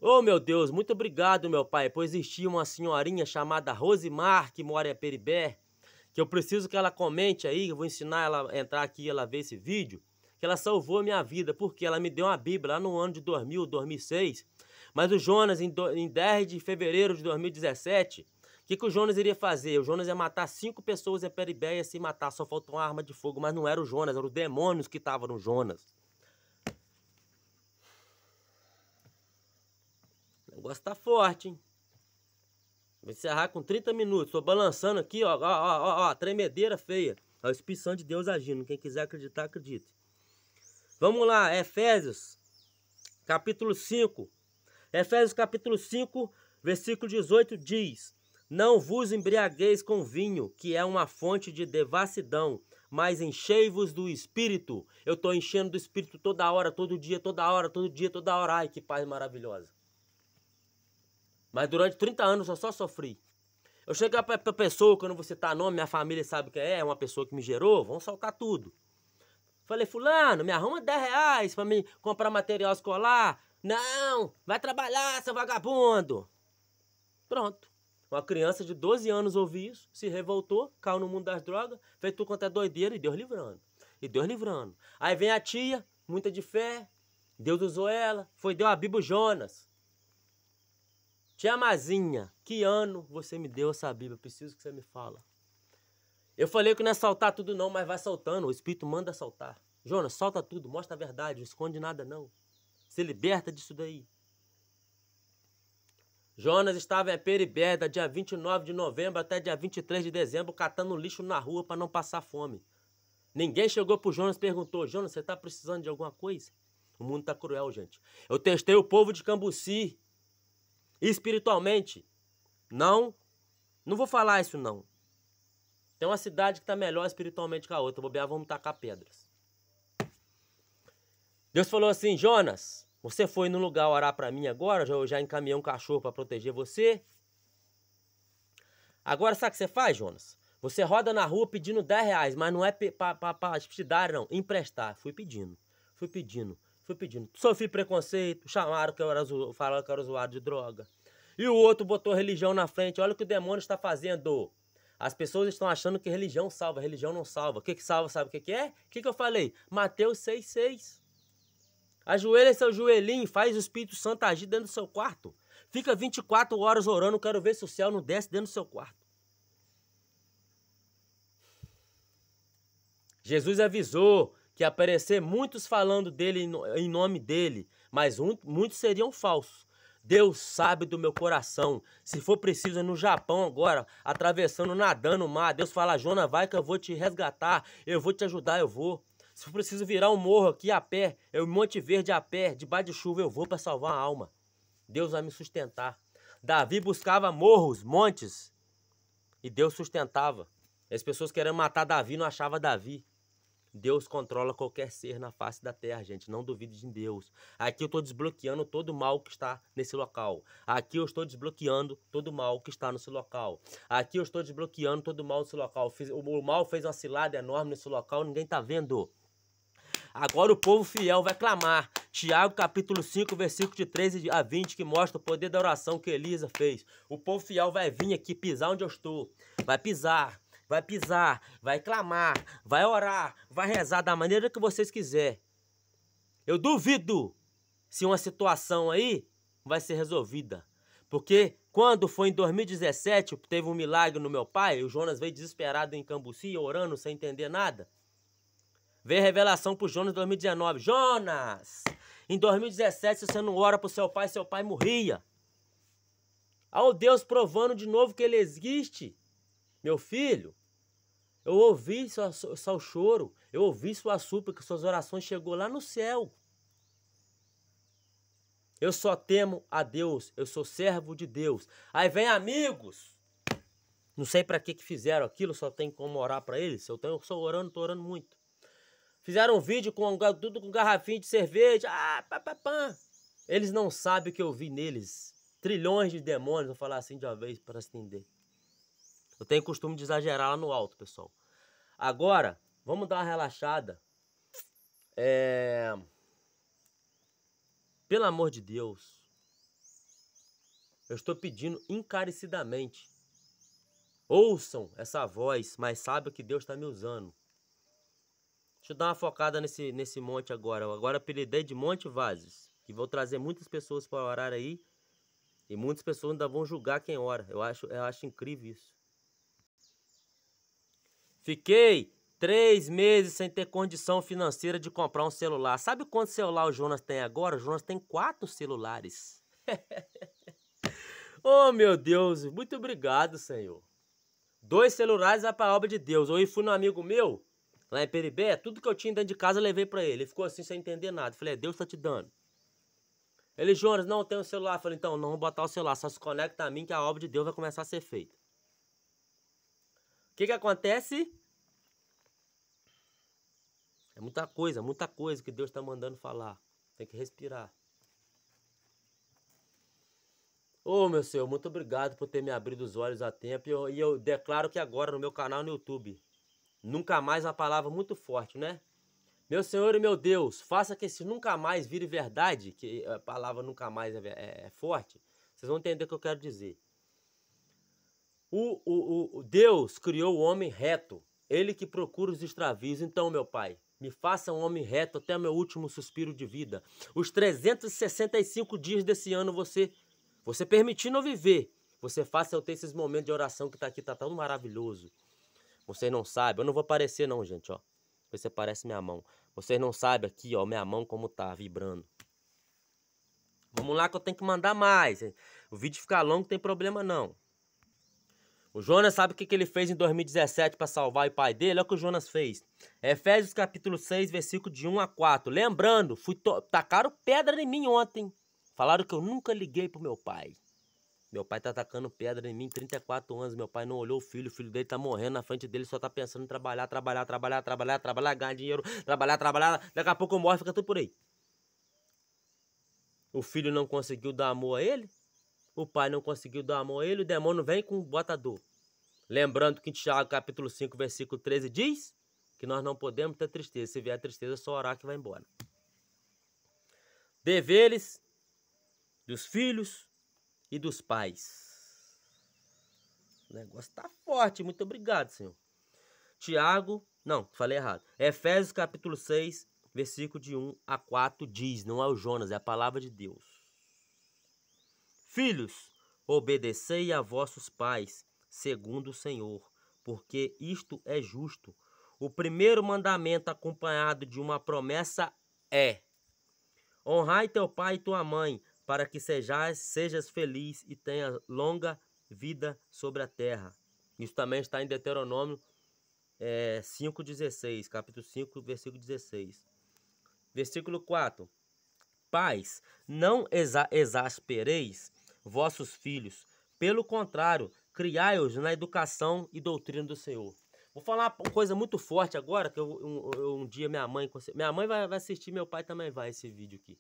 [SPEAKER 1] Oh, meu Deus, muito obrigado, meu pai, pois existia uma senhorinha chamada Rosimar, que mora em Peribé, que eu preciso que ela comente aí, eu vou ensinar ela a entrar aqui e ela ver esse vídeo, que ela salvou a minha vida, porque ela me deu uma Bíblia lá no ano de 2000, 2006. Mas o Jonas, em, do, em 10 de fevereiro de 2017, o que, que o Jonas iria fazer? O Jonas ia matar cinco pessoas em Peribé e se matar, só faltou uma arma de fogo, mas não era o Jonas, eram os demônios que estavam no Jonas. O negócio tá forte, hein? Vou encerrar com 30 minutos. Tô balançando aqui, ó, ó, ó, ó, tremedeira feia. A espição de Deus agindo. Quem quiser acreditar, acredite. Vamos lá, Efésios, capítulo 5. Efésios, capítulo 5, versículo 18 diz: Não vos embriagueis com vinho, que é uma fonte de devassidão, mas enchei-vos do espírito. Eu tô enchendo do espírito toda hora, todo dia, toda hora, todo dia, toda hora. Ai, que paz maravilhosa. Mas durante 30 anos eu só sofri. Eu chegar pra, pra pessoa, quando você tá nome, minha família sabe que é, é uma pessoa que me gerou, vão soltar tudo. Falei, fulano, me arruma 10 reais pra me comprar material escolar. Não, vai trabalhar, seu vagabundo. Pronto. Uma criança de 12 anos ouviu isso, se revoltou, caiu no mundo das drogas, fez tudo quanto é doideira e Deus livrando. E Deus livrando. Aí vem a tia, muita de fé, Deus usou ela, foi deu a Bíblia Jonas. Tia Mazinha, que ano você me deu essa Bíblia? Eu preciso que você me fala. Eu falei que não é saltar tudo não, mas vai saltando. O Espírito manda saltar. Jonas, solta tudo, mostra a verdade, não esconde nada não. Se liberta disso daí. Jonas estava em Periberda, dia 29 de novembro até dia 23 de dezembro, catando lixo na rua para não passar fome. Ninguém chegou para Jonas e perguntou, Jonas, você está precisando de alguma coisa? O mundo está cruel, gente. Eu testei o povo de Cambuci, Espiritualmente, não. Não vou falar isso, não. Tem uma cidade que está melhor espiritualmente que a outra. Bobear, vamos tacar pedras. Deus falou assim: Jonas, você foi no lugar orar para mim agora? Eu já encaminhei um cachorro para proteger você. Agora, sabe o que você faz, Jonas? Você roda na rua pedindo 10 reais, mas não é para te dar, não. Emprestar. Fui pedindo. Fui pedindo. Fui pedindo. Sofri preconceito, chamaram que eu era, zoado, falaram que eu era zoado de droga. E o outro botou religião na frente. Olha o que o demônio está fazendo. As pessoas estão achando que religião salva, religião não salva. O que, que salva, sabe o que, que é? O que, que eu falei? Mateus 6,6. Ajoelha seu joelhinho, faz o Espírito Santo agir dentro do seu quarto. Fica 24 horas orando, quero ver se o céu não desce dentro do seu quarto. Jesus avisou: que aparecer muitos falando dele em nome dele, mas muitos seriam falsos. Deus sabe do meu coração. Se for preciso é no Japão agora, atravessando, nadando o mar, Deus fala: Jona, vai que eu vou te resgatar, eu vou te ajudar, eu vou. Se for preciso virar um morro aqui a pé, eu Monte Verde a pé, debaixo de chuva, eu vou para salvar a alma. Deus vai me sustentar. Davi buscava morros, montes, e Deus sustentava. As pessoas querendo matar Davi não achava Davi. Deus controla qualquer ser na face da terra, gente. Não duvide de Deus. Aqui eu estou desbloqueando todo o mal que está nesse local. Aqui eu estou desbloqueando todo o mal que está nesse local. Aqui eu estou desbloqueando todo o mal nesse local. O mal fez uma cilada enorme nesse local, ninguém está vendo. Agora o povo fiel vai clamar. Tiago capítulo 5, versículo de 13 a 20, que mostra o poder da oração que Elisa fez. O povo fiel vai vir aqui pisar onde eu estou. Vai pisar vai pisar, vai clamar, vai orar, vai rezar da maneira que vocês quiser. Eu duvido se uma situação aí vai ser resolvida. Porque quando foi em 2017, teve um milagre no meu pai, o Jonas veio desesperado em Cambuci, orando sem entender nada. Veio a revelação pro Jonas em 2019. Jonas, em 2017 se você não ora pro seu pai, seu pai morria. Ao Deus provando de novo que ele existe. Meu filho, eu ouvi seu, seu choro, eu ouvi sua súplica, suas orações chegou lá no céu. Eu só temo a Deus, eu sou servo de Deus. Aí vem amigos. Não sei para que que fizeram aquilo, só tem como orar para eles. Eu tenho, sou orando, tô orando muito. Fizeram um vídeo com tudo com garrafinha de cerveja. Ah, pá, pá, pá. Eles não sabem o que eu vi neles. Trilhões de demônios, vou falar assim de uma vez para se entender. Eu tenho costume de exagerar lá no alto, pessoal. Agora, vamos dar uma relaxada. É... Pelo amor de Deus, eu estou pedindo encarecidamente. Ouçam essa voz, mas saibam que Deus está me usando. Deixa eu dar uma focada nesse, nesse monte agora. Eu agora apelidei de Monte Vazes. E vou trazer muitas pessoas para orar aí. E muitas pessoas ainda vão julgar quem ora. Eu acho, eu acho incrível isso. Fiquei três meses sem ter condição financeira de comprar um celular. Sabe quanto celular o Jonas tem agora? O Jonas tem quatro celulares. oh, meu Deus, muito obrigado, Senhor. Dois celulares vai pra obra de Deus. Eu fui no amigo meu, lá em Peribé, tudo que eu tinha dentro de casa eu levei para ele. Ele ficou assim sem entender nada. falei, é, Deus tá te dando. Ele, Jonas, não tem um celular. Eu falei, então, não vou botar o celular, só se conecta a mim que a obra de Deus vai começar a ser feita. O que que acontece? É muita coisa, muita coisa que Deus está mandando falar. Tem que respirar. Ô oh, meu Senhor, muito obrigado por ter me abrido os olhos a tempo. E eu, e eu declaro que agora no meu canal no YouTube. Nunca mais uma palavra muito forte, né? Meu Senhor e meu Deus, faça que esse nunca mais vire verdade, que a palavra nunca mais é, é, é forte. Vocês vão entender o que eu quero dizer. O, o, o Deus criou o homem reto, ele que procura os extravios. Então, meu Pai, me faça um homem reto até o meu último suspiro de vida. Os 365 dias desse ano você, você permitindo viver, você faça eu ter esses momentos de oração que tá aqui, tá tão maravilhoso. Vocês não sabem, eu não vou aparecer não, gente, ó. Você parece minha mão. Vocês não sabem aqui, ó, minha mão como tá vibrando. Vamos lá que eu tenho que mandar mais. O vídeo ficar longo, não tem problema não. O Jonas sabe o que, que ele fez em 2017 para salvar o pai dele? Olha o que o Jonas fez. Efésios capítulo 6, versículo de 1 a 4. Lembrando, fui tacaram pedra em mim ontem. Falaram que eu nunca liguei pro meu pai. Meu pai tá atacando pedra em mim, 34 anos. Meu pai não olhou o filho, o filho dele tá morrendo na frente dele, só tá pensando em trabalhar, trabalhar, trabalhar, trabalhar, trabalhar, ganhar dinheiro, trabalhar, trabalhar. Daqui a pouco morre, fica tudo por aí. O filho não conseguiu dar amor a ele? o pai não conseguiu dar amor a ele, o demônio vem com o botador. Lembrando que em Tiago capítulo 5, versículo 13 diz que nós não podemos ter tristeza. Se vier tristeza, é só orar que vai embora. Deveres dos filhos e dos pais. O negócio está forte, muito obrigado, Senhor. Tiago, não, falei errado. Efésios capítulo 6, versículo de 1 a 4 diz, não é o Jonas, é a palavra de Deus. Filhos, obedecei a vossos pais, segundo o Senhor, porque isto é justo. O primeiro mandamento, acompanhado de uma promessa, é: Honrai teu pai e tua mãe, para que sejas, sejas feliz e tenhas longa vida sobre a terra. Isso também está em Deuteronômio é, 5,16, capítulo 5, versículo 16. Versículo 4. Pais, não exaspereis vossos filhos. Pelo contrário, criai-os na educação e doutrina do Senhor. Vou falar uma coisa muito forte agora, que eu, um, eu, um dia minha mãe... Minha mãe vai, vai assistir, meu pai também vai esse vídeo aqui.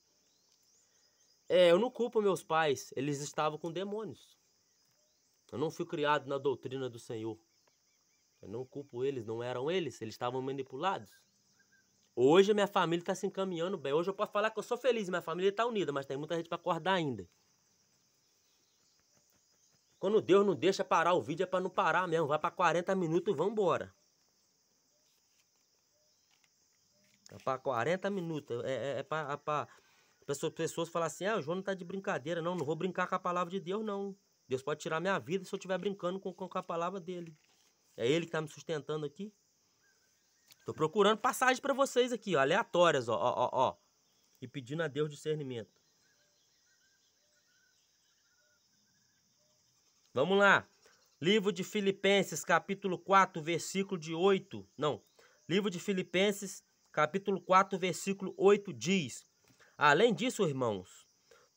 [SPEAKER 1] É, eu não culpo meus pais, eles estavam com demônios. Eu não fui criado na doutrina do Senhor. Eu não culpo eles, não eram eles, eles estavam manipulados. Hoje a minha família está se encaminhando bem. Hoje eu posso falar que eu sou feliz, minha família está unida, mas tem muita gente para acordar ainda. Quando Deus não deixa parar o vídeo é para não parar mesmo. Vai para 40 minutos e vambora. É para 40 minutos. É, é, é para... É Pessoas, pessoas assim, ah, o João não tá de brincadeira. Não, não vou brincar com a palavra de Deus, não. Deus pode tirar minha vida se eu estiver brincando com, com a palavra dele. É ele que tá me sustentando aqui. Estou procurando passagens para vocês aqui, ó, aleatórias, ó, ó, ó. E pedindo a Deus discernimento. Vamos lá. Livro de Filipenses, capítulo 4, versículo de 8. Não. Livro de Filipenses, capítulo 4, versículo 8 diz: Além disso, irmãos,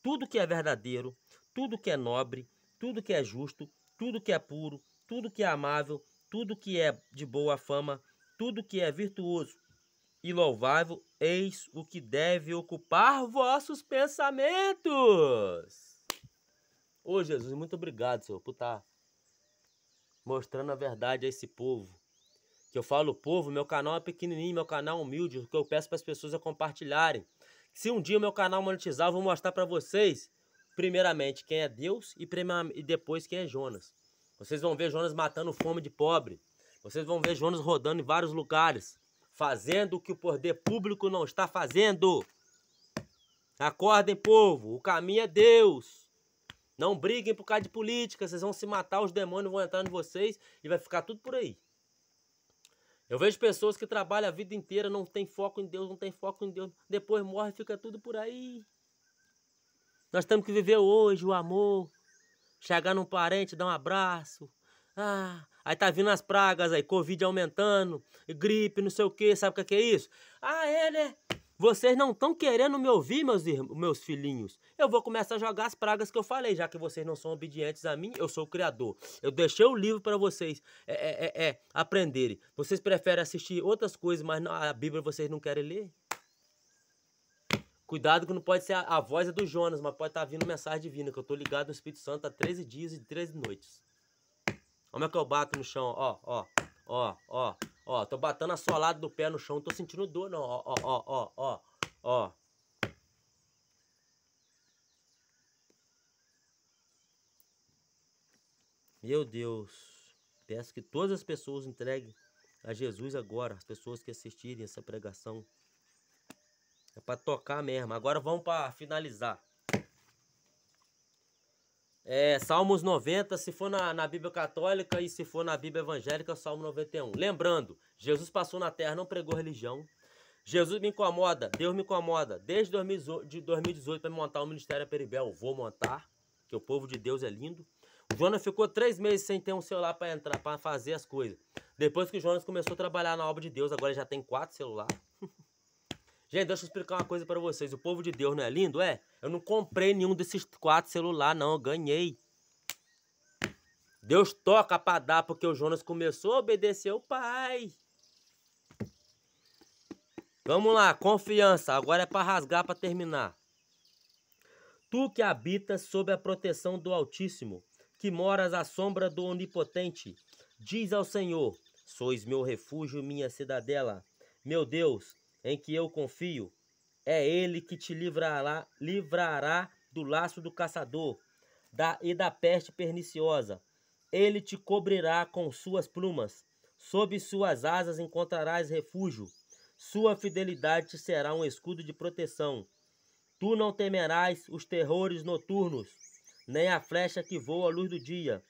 [SPEAKER 1] tudo que é verdadeiro, tudo que é nobre, tudo que é justo, tudo que é puro, tudo que é amável, tudo que é de boa fama, tudo que é virtuoso e louvável, eis o que deve ocupar vossos pensamentos. Ô Jesus, muito obrigado, Senhor, por estar tá mostrando a verdade a esse povo. Que eu falo povo, meu canal é pequenininho, meu canal é humilde, o que eu peço para as pessoas é compartilharem. Se um dia o meu canal monetizar, eu vou mostrar para vocês, primeiramente, quem é Deus e depois quem é Jonas. Vocês vão ver Jonas matando fome de pobre. Vocês vão ver Jonas rodando em vários lugares, fazendo o que o poder público não está fazendo. Acordem, povo, o caminho é Deus. Não briguem por causa de política, vocês vão se matar, os demônios vão entrar em vocês e vai ficar tudo por aí. Eu vejo pessoas que trabalham a vida inteira, não tem foco em Deus, não tem foco em Deus, depois morre e fica tudo por aí. Nós temos que viver hoje o amor, chegar num parente, dar um abraço. Ah, aí tá vindo as pragas aí, Covid aumentando, gripe, não sei o que, sabe o que é isso? Ah, é, né? Vocês não estão querendo me ouvir, meus, meus filhinhos. Eu vou começar a jogar as pragas que eu falei, já que vocês não são obedientes a mim, eu sou o Criador. Eu deixei o livro para vocês é, é, é, é, aprenderem. Vocês preferem assistir outras coisas, mas a Bíblia vocês não querem ler? Cuidado que não pode ser a, a voz é do Jonas, mas pode estar tá vindo mensagem divina, que eu estou ligado no Espírito Santo há 13 dias e 13 noites. Olha como é que eu bato no chão, ó, ó ó, ó, ó. Tô batendo a solada do pé no chão, não tô sentindo dor, não. Ó, ó, ó, ó, ó, ó. Meu Deus, peço que todas as pessoas entreguem a Jesus agora, as pessoas que assistirem essa pregação. É para tocar mesmo. Agora vamos para finalizar. É, Salmos 90, se for na, na, Bíblia Católica e se for na Bíblia Evangélica, Salmo 91. Lembrando, Jesus passou na terra, não pregou religião. Jesus me incomoda, Deus me incomoda. Desde 2018 para montar o Ministério Peribel, vou montar, que o povo de Deus é lindo. O Jonas ficou três meses sem ter um celular para entrar, para fazer as coisas. Depois que o Jonas começou a trabalhar na obra de Deus, agora já tem quatro celulares. Gente, deixa eu explicar uma coisa para vocês. O povo de Deus não é lindo, é? Eu não comprei nenhum desses quatro celulares, não. Eu ganhei. Deus toca para dar porque o Jonas começou a obedecer o pai. Vamos lá, confiança. Agora é para rasgar para terminar. Tu que habitas sob a proteção do Altíssimo, que moras à sombra do Onipotente, diz ao Senhor: Sois meu refúgio, minha cidadela. Meu Deus, em que eu confio. É ele que te livrará, livrará do laço do caçador da, e da peste perniciosa. Ele te cobrirá com suas plumas. Sob suas asas encontrarás refúgio. Sua fidelidade te será um escudo de proteção. Tu não temerás os terrores noturnos, nem a flecha que voa à luz do dia,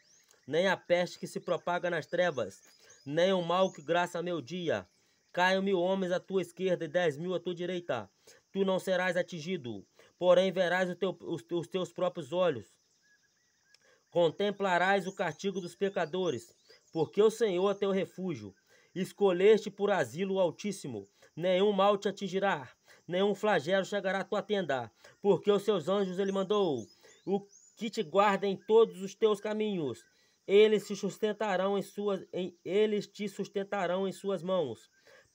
[SPEAKER 1] nem a peste que se propaga nas trevas, nem o mal que graça meu dia. Caiam mil homens à tua esquerda e dez mil à tua direita. Tu não serás atingido, porém verás teu, os, os teus próprios olhos. Contemplarás o castigo dos pecadores, porque o Senhor é teu refúgio. Escolheste por asilo o Altíssimo. Nenhum mal te atingirá, nenhum flagelo chegará à tua tenda, porque os seus anjos ele mandou, o que te guarda em todos os teus caminhos. Eles, sustentarão em suas, em, eles te sustentarão em suas mãos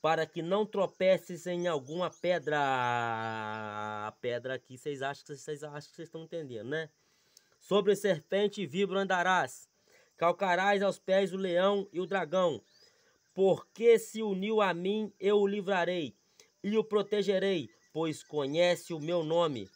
[SPEAKER 1] para que não tropeces em alguma pedra. A pedra aqui, vocês acham que vocês acham que vocês estão entendendo, né? Sobre serpente vibro andarás, calcarás aos pés o leão e o dragão, porque se uniu a mim, eu o livrarei e o protegerei, pois conhece o meu nome.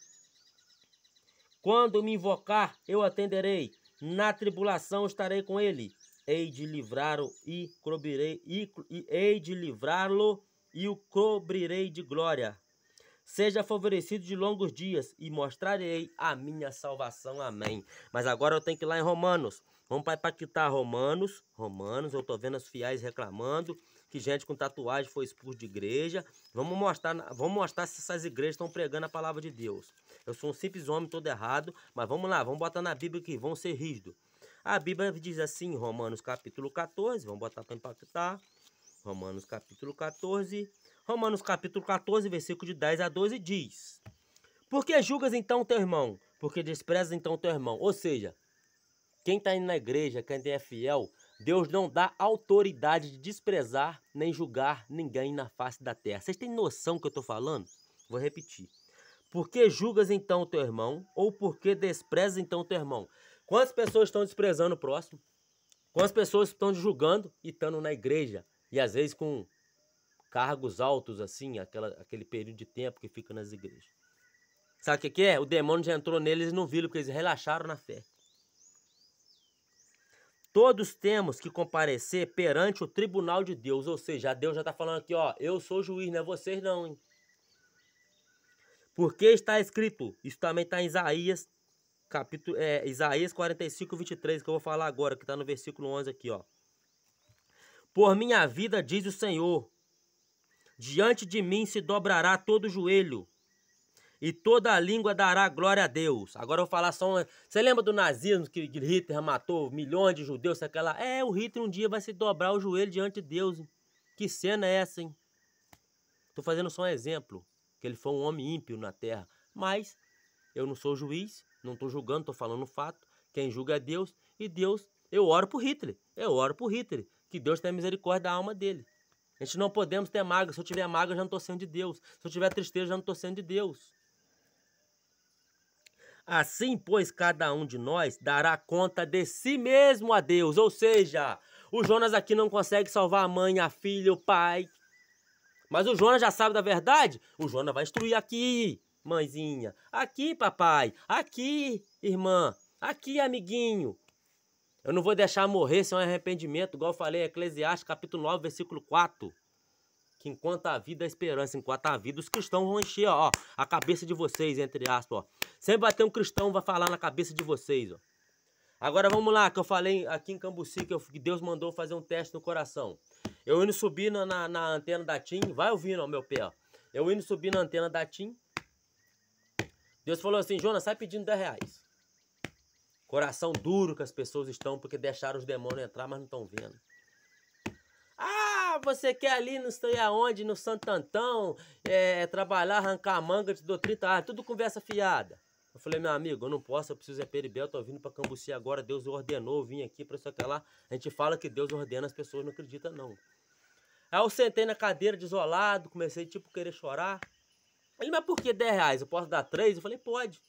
[SPEAKER 1] Quando me invocar, eu atenderei, na tribulação estarei com ele hei de livrar-o e cobrirei e, e hei de livrá-lo e o cobrirei de glória. Seja favorecido de longos dias e mostrarei a minha salvação. Amém. Mas agora eu tenho que ir lá em Romanos. Vamos para Paquitá, Romanos. Romanos, eu estou vendo os fiéis reclamando que gente com tatuagem foi expulso de igreja. Vamos mostrar, vamos mostrar se essas igrejas estão pregando a palavra de Deus. Eu sou um simples homem todo errado, mas vamos lá, vamos botar na Bíblia que vão ser rígidos. A Bíblia diz assim, Romanos capítulo 14, vamos botar para impactar. Romanos capítulo 14. Romanos capítulo 14, versículo de 10 a 12 diz: Por que julgas então teu irmão? Porque desprezas então teu irmão. Ou seja, quem está indo na igreja, quem é fiel, Deus não dá autoridade de desprezar nem julgar ninguém na face da terra. Vocês têm noção do que eu estou falando? Vou repetir. Por que julgas então teu irmão? Ou por que desprezas então teu irmão? Quantas pessoas estão desprezando o próximo? Quantas pessoas estão julgando e estando na igreja? E às vezes com cargos altos, assim, aquela, aquele período de tempo que fica nas igrejas. Sabe o que, que é? O demônio já entrou neles e não viram, porque eles relaxaram na fé. Todos temos que comparecer perante o tribunal de Deus. Ou seja, Deus já está falando aqui, ó, eu sou juiz, não é vocês não, hein? Porque está escrito, isso também está em Isaías capítulo, é, Isaías 45, 23, que eu vou falar agora, que está no versículo 11 aqui, ó. Por minha vida, diz o Senhor, diante de mim se dobrará todo joelho, e toda língua dará glória a Deus. Agora eu vou falar só. Você lembra do nazismo que Hitler matou milhões de judeus? Aquela... É, o Hitler um dia vai se dobrar o joelho diante de Deus. Que cena é essa, hein? Tô fazendo só um exemplo. Que ele foi um homem ímpio na terra. Mas eu não sou juiz, não estou julgando, estou falando o fato. Quem julga é Deus. E Deus, eu oro por Hitler. Eu oro por Hitler. Que Deus tenha misericórdia da alma dele. A gente não podemos ter mágoa. Se eu tiver mágoa, eu já não estou sendo de Deus. Se eu tiver tristeza, eu já não estou sendo de Deus. Assim, pois, cada um de nós dará conta de si mesmo a Deus. Ou seja, o Jonas aqui não consegue salvar a mãe, a filha, o pai. Mas o Jonas já sabe da verdade. O Jonas vai instruir aqui mãezinha. Aqui, papai. Aqui, irmã. Aqui, amiguinho. Eu não vou deixar morrer sem um arrependimento, igual eu falei em Eclesiastes, capítulo 9, versículo 4. Que enquanto a vida, é esperança, enquanto a vida, os cristãos vão encher, ó, a cabeça de vocês, entre aspas, ó. Sempre vai ter um cristão que vai falar na cabeça de vocês, ó. Agora vamos lá, que eu falei aqui em Cambuci, que, eu, que Deus mandou fazer um teste no coração. Eu indo subir na, na, na antena da TIM, vai ouvindo, meu pé, ó. Eu indo subir na antena da TIM, Deus falou assim: Jonas, sai pedindo 10 reais. Coração duro que as pessoas estão porque deixaram os demônios entrar, mas não estão vendo. Ah, você quer ali, não sei aonde, no Santantão, é, é trabalhar, arrancar a manga, te dou 30 reais, tudo conversa fiada. Eu falei, meu amigo, eu não posso, eu preciso é peribel, tô vindo para Cambuci agora, Deus ordenou, eu vim aqui para isso aqui lá. A gente fala que Deus ordena, as pessoas não acreditam não. Aí eu sentei na cadeira desolado, comecei tipo a querer chorar. Ele, mas por que 10 reais? Eu posso dar 3? Eu falei, pode.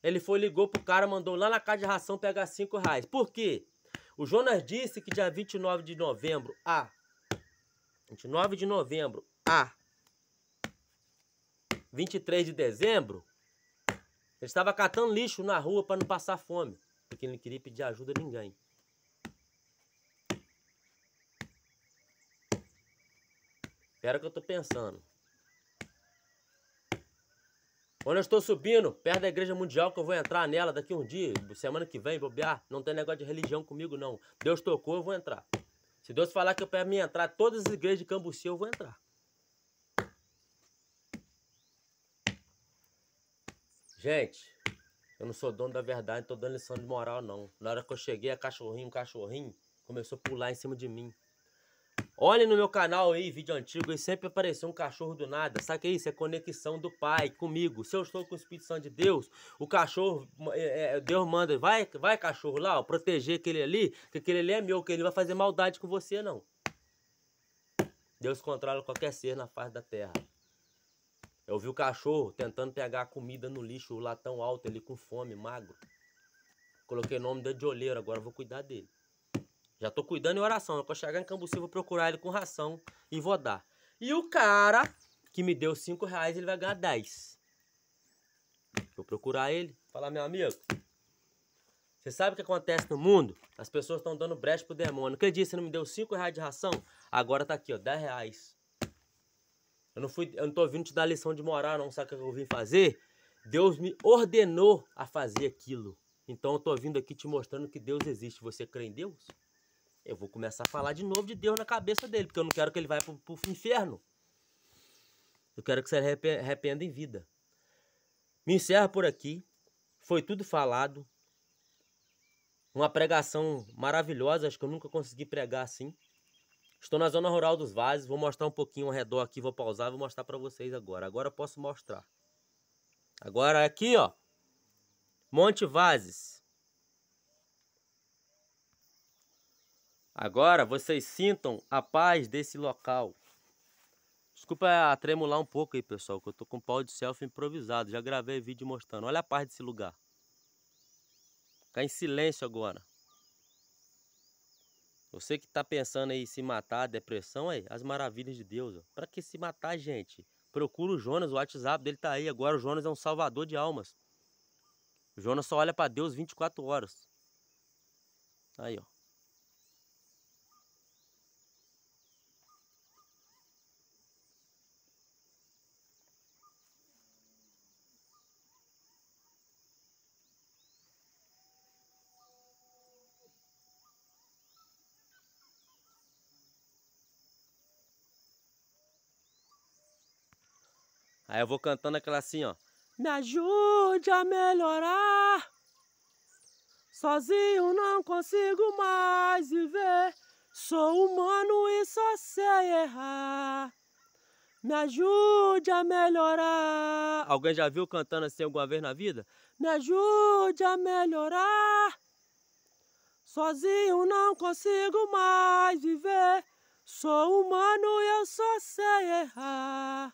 [SPEAKER 1] Ele foi, ligou pro cara, mandou lá na casa de ração pegar 5 reais. Por quê? O Jonas disse que dia 29 de novembro a. 29 de novembro a. 23 de dezembro, ele estava catando lixo na rua para não passar fome, porque ele não queria pedir ajuda a ninguém. Era o que eu tô pensando. Quando eu estou subindo, perto da igreja mundial, que eu vou entrar nela daqui um dia, semana que vem, bobear, não tem negócio de religião comigo, não. Deus tocou, eu vou entrar. Se Deus falar que eu quero me entrar, todas as igrejas de Cambuci, eu vou entrar. Gente, eu não sou dono da verdade, não tô dando lição de moral, não. Na hora que eu cheguei, a cachorrinho, cachorrinho, começou a pular em cima de mim. Olhem no meu canal aí, vídeo antigo, e sempre apareceu um cachorro do nada. Sabe que é isso? É conexão do pai comigo. Se eu estou com o Espírito Santo de Deus, o cachorro, é, é, Deus manda, vai, vai cachorro lá, ó, proteger aquele ali, que aquele ali é meu, que ele vai fazer maldade com você, não. Deus controla qualquer ser na face da terra. Eu vi o cachorro tentando pegar a comida no lixo lá tão alto, ele com fome, magro. Coloquei o nome dele de olheiro, agora vou cuidar dele. Já tô cuidando em oração. Eu né? vou chegar em Cambuci, vou procurar ele com ração e vou dar. E o cara que me deu 5 reais, ele vai ganhar 10. Vou procurar ele, falar, meu amigo. Você sabe o que acontece no mundo? As pessoas estão dando brecha pro demônio. Que dia você não me deu 5 reais de ração? Agora tá aqui, ó, 10 reais. Eu não, fui, eu não tô vindo te dar lição de morar. não. Sabe o que eu vim fazer? Deus me ordenou a fazer aquilo. Então eu tô vindo aqui te mostrando que Deus existe. Você crê em Deus? eu vou começar a falar de novo de Deus na cabeça dele, porque eu não quero que ele vá para o inferno. Eu quero que você arrependa em vida. Me encerro por aqui. Foi tudo falado. Uma pregação maravilhosa, acho que eu nunca consegui pregar assim. Estou na zona rural dos Vazes, vou mostrar um pouquinho ao redor aqui, vou pausar, vou mostrar para vocês agora. Agora eu posso mostrar. Agora aqui, ó. Monte Vazes. Agora vocês sintam a paz desse local. Desculpa tremular um pouco aí, pessoal, que eu tô com um pau de selfie improvisado. Já gravei vídeo mostrando. Olha a paz desse lugar. Ficar em silêncio agora. Você que tá pensando aí se matar, depressão, aí, as maravilhas de Deus. Para que se matar, gente? Procura o Jonas, o WhatsApp dele tá aí. Agora o Jonas é um salvador de almas. O Jonas só olha para Deus 24 horas. Aí, ó. Aí eu vou cantando aquela assim, ó.
[SPEAKER 2] Me ajude a melhorar. Sozinho não consigo mais viver. Sou humano e só sei errar. Me ajude a melhorar.
[SPEAKER 1] Alguém já viu cantando assim alguma vez na vida?
[SPEAKER 2] Me ajude a melhorar. Sozinho não consigo mais viver. Sou humano e eu só sei errar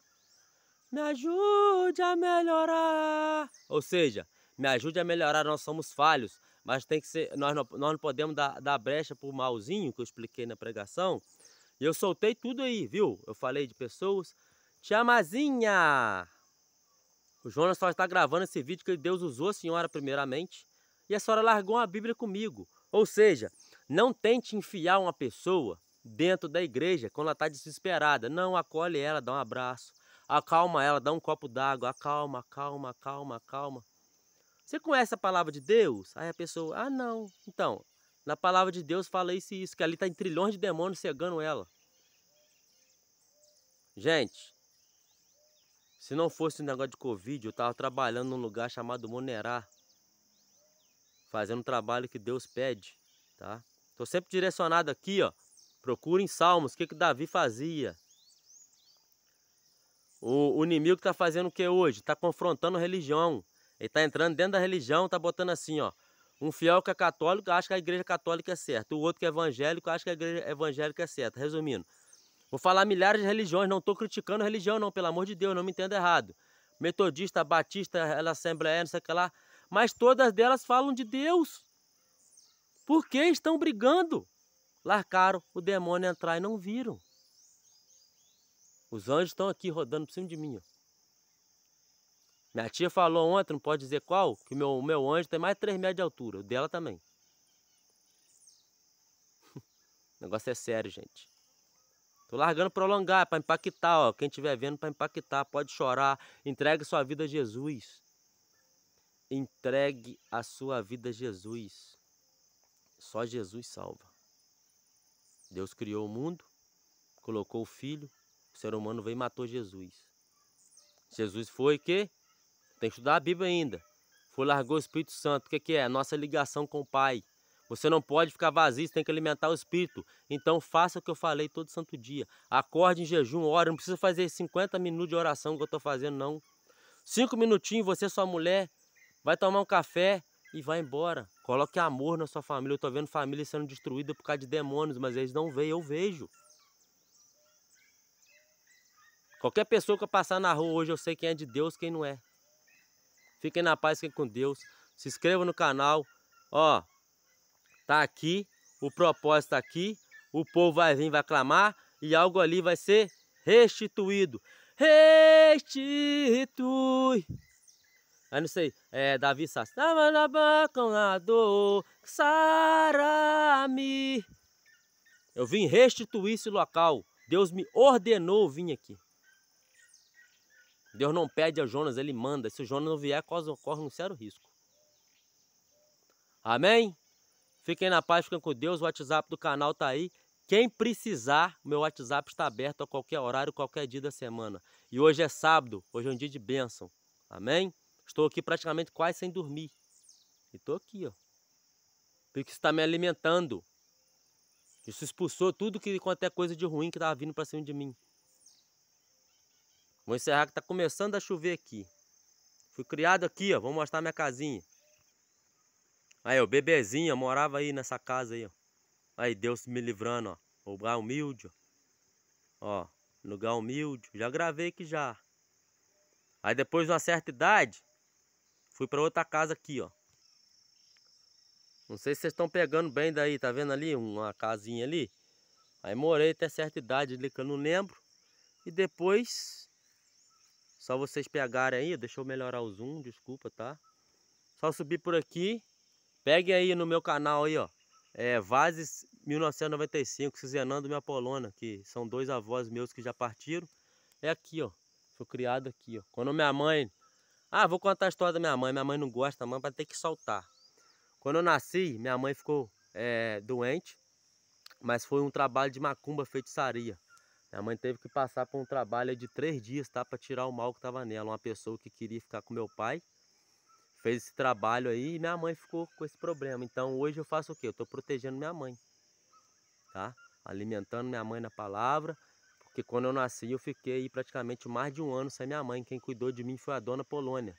[SPEAKER 2] me ajude a melhorar.
[SPEAKER 1] Ou seja, me ajude a melhorar, nós somos falhos, mas tem que ser, nós não, nós não podemos dar, dar brecha para o malzinho que eu expliquei na pregação. E eu soltei tudo aí, viu? Eu falei de pessoas. Tia Mazinha! O Jonas só está gravando esse vídeo que Deus usou a senhora primeiramente. E a senhora largou a Bíblia comigo. Ou seja, não tente enfiar uma pessoa dentro da igreja quando ela está desesperada. Não acolhe ela, dá um abraço. Acalma ela, dá um copo d'água, acalma, acalma, acalma, acalma. Você conhece a palavra de Deus? Aí a pessoa, ah não. Então, na palavra de Deus fala isso e isso, que ali está em trilhões de demônios cegando ela. Gente, se não fosse um negócio de Covid, eu estava trabalhando num lugar chamado Monerá. Fazendo o trabalho que Deus pede, tá? Estou sempre direcionado aqui, ó. Procurem Salmos, o que, que Davi fazia. O, o inimigo está fazendo o que hoje? Está confrontando religião. Ele está entrando dentro da religião, está botando assim, ó. Um fiel que é católico acha que a igreja católica é certa. O outro que é evangélico acha que a igreja evangélica é certa. Resumindo, vou falar milhares de religiões, não estou criticando religião não, pelo amor de Deus, não me entenda errado. Metodista, batista, ela assembleia, não sei o que lá. Mas todas delas falam de Deus. Por que estão brigando? Largaram o demônio entrar e não viram. Os anjos estão aqui rodando por cima de mim. Ó. Minha tia falou ontem, não pode dizer qual, que o meu, meu anjo tem mais de 3 metros de altura. O dela também. O negócio é sério, gente. Tô largando prolongar para impactar, ó. Quem estiver vendo para impactar, pode chorar. Entregue sua vida a Jesus. Entregue a sua vida a Jesus. Só Jesus salva. Deus criou o mundo, colocou o filho, o ser humano veio e matou Jesus. Jesus foi que? Tem que estudar a Bíblia ainda. Foi largou o Espírito Santo. O que, que é? A nossa ligação com o Pai. Você não pode ficar vazio, você tem que alimentar o espírito. Então faça o que eu falei todo santo dia. Acorde em jejum, ore. Não precisa fazer 50 minutos de oração que eu estou fazendo, não. Cinco minutinhos, você, sua mulher, vai tomar um café e vai embora. Coloque amor na sua família. Eu estou vendo família sendo destruída por causa de demônios, mas eles não veem, eu vejo. Qualquer pessoa que eu passar na rua hoje, eu sei quem é de Deus quem não é. Fiquem na paz, fiquem com Deus. Se inscreva no canal. Ó, tá aqui, o propósito tá aqui. O povo vai vir, vai clamar e algo ali vai ser restituído. Restitui. Aí não sei, é Davi Sassi.
[SPEAKER 2] Sarami.
[SPEAKER 1] Eu vim restituir esse local. Deus me ordenou vir aqui. Deus não pede a Jonas, ele manda. Se o Jonas não vier, corre um sério risco. Amém? Fiquem na paz, fiquem com Deus. O WhatsApp do canal tá aí. Quem precisar, meu WhatsApp está aberto a qualquer horário, qualquer dia da semana. E hoje é sábado, hoje é um dia de bênção. Amém? Estou aqui praticamente quase sem dormir. E estou aqui, ó. Porque isso está me alimentando. Isso expulsou tudo que quanto é coisa de ruim que estava vindo para cima de mim. Vou encerrar que tá começando a chover aqui. Fui criado aqui, ó. Vou mostrar minha casinha. Aí, o bebezinho, ó, morava aí nessa casa aí, ó. Aí, Deus me livrando, ó. Lugar humilde, ó. Ó, lugar humilde. Já gravei aqui já. Aí, depois de uma certa idade, fui pra outra casa aqui, ó. Não sei se vocês estão pegando bem daí, tá vendo ali? Uma casinha ali. Aí morei até certa idade ali que eu não lembro. E depois só vocês pegarem aí, deixa eu melhorar o zoom, desculpa, tá? Só subir por aqui. Peguem aí no meu canal aí, ó. É, Vazes 1995, Cizenando Minha Polona, que são dois avós meus que já partiram. É aqui, ó. sou criado aqui, ó. Quando minha mãe... Ah, vou contar a história da minha mãe. Minha mãe não gosta, a mãe vai ter que soltar. Quando eu nasci, minha mãe ficou é, doente, mas foi um trabalho de macumba feitiçaria. Minha mãe teve que passar por um trabalho de três dias, tá? Pra tirar o mal que tava nela. Uma pessoa que queria ficar com meu pai fez esse trabalho aí e minha mãe ficou com esse problema. Então hoje eu faço o quê? Eu tô protegendo minha mãe, tá? Alimentando minha mãe na palavra, porque quando eu nasci eu fiquei praticamente mais de um ano sem minha mãe. Quem cuidou de mim foi a dona Polônia.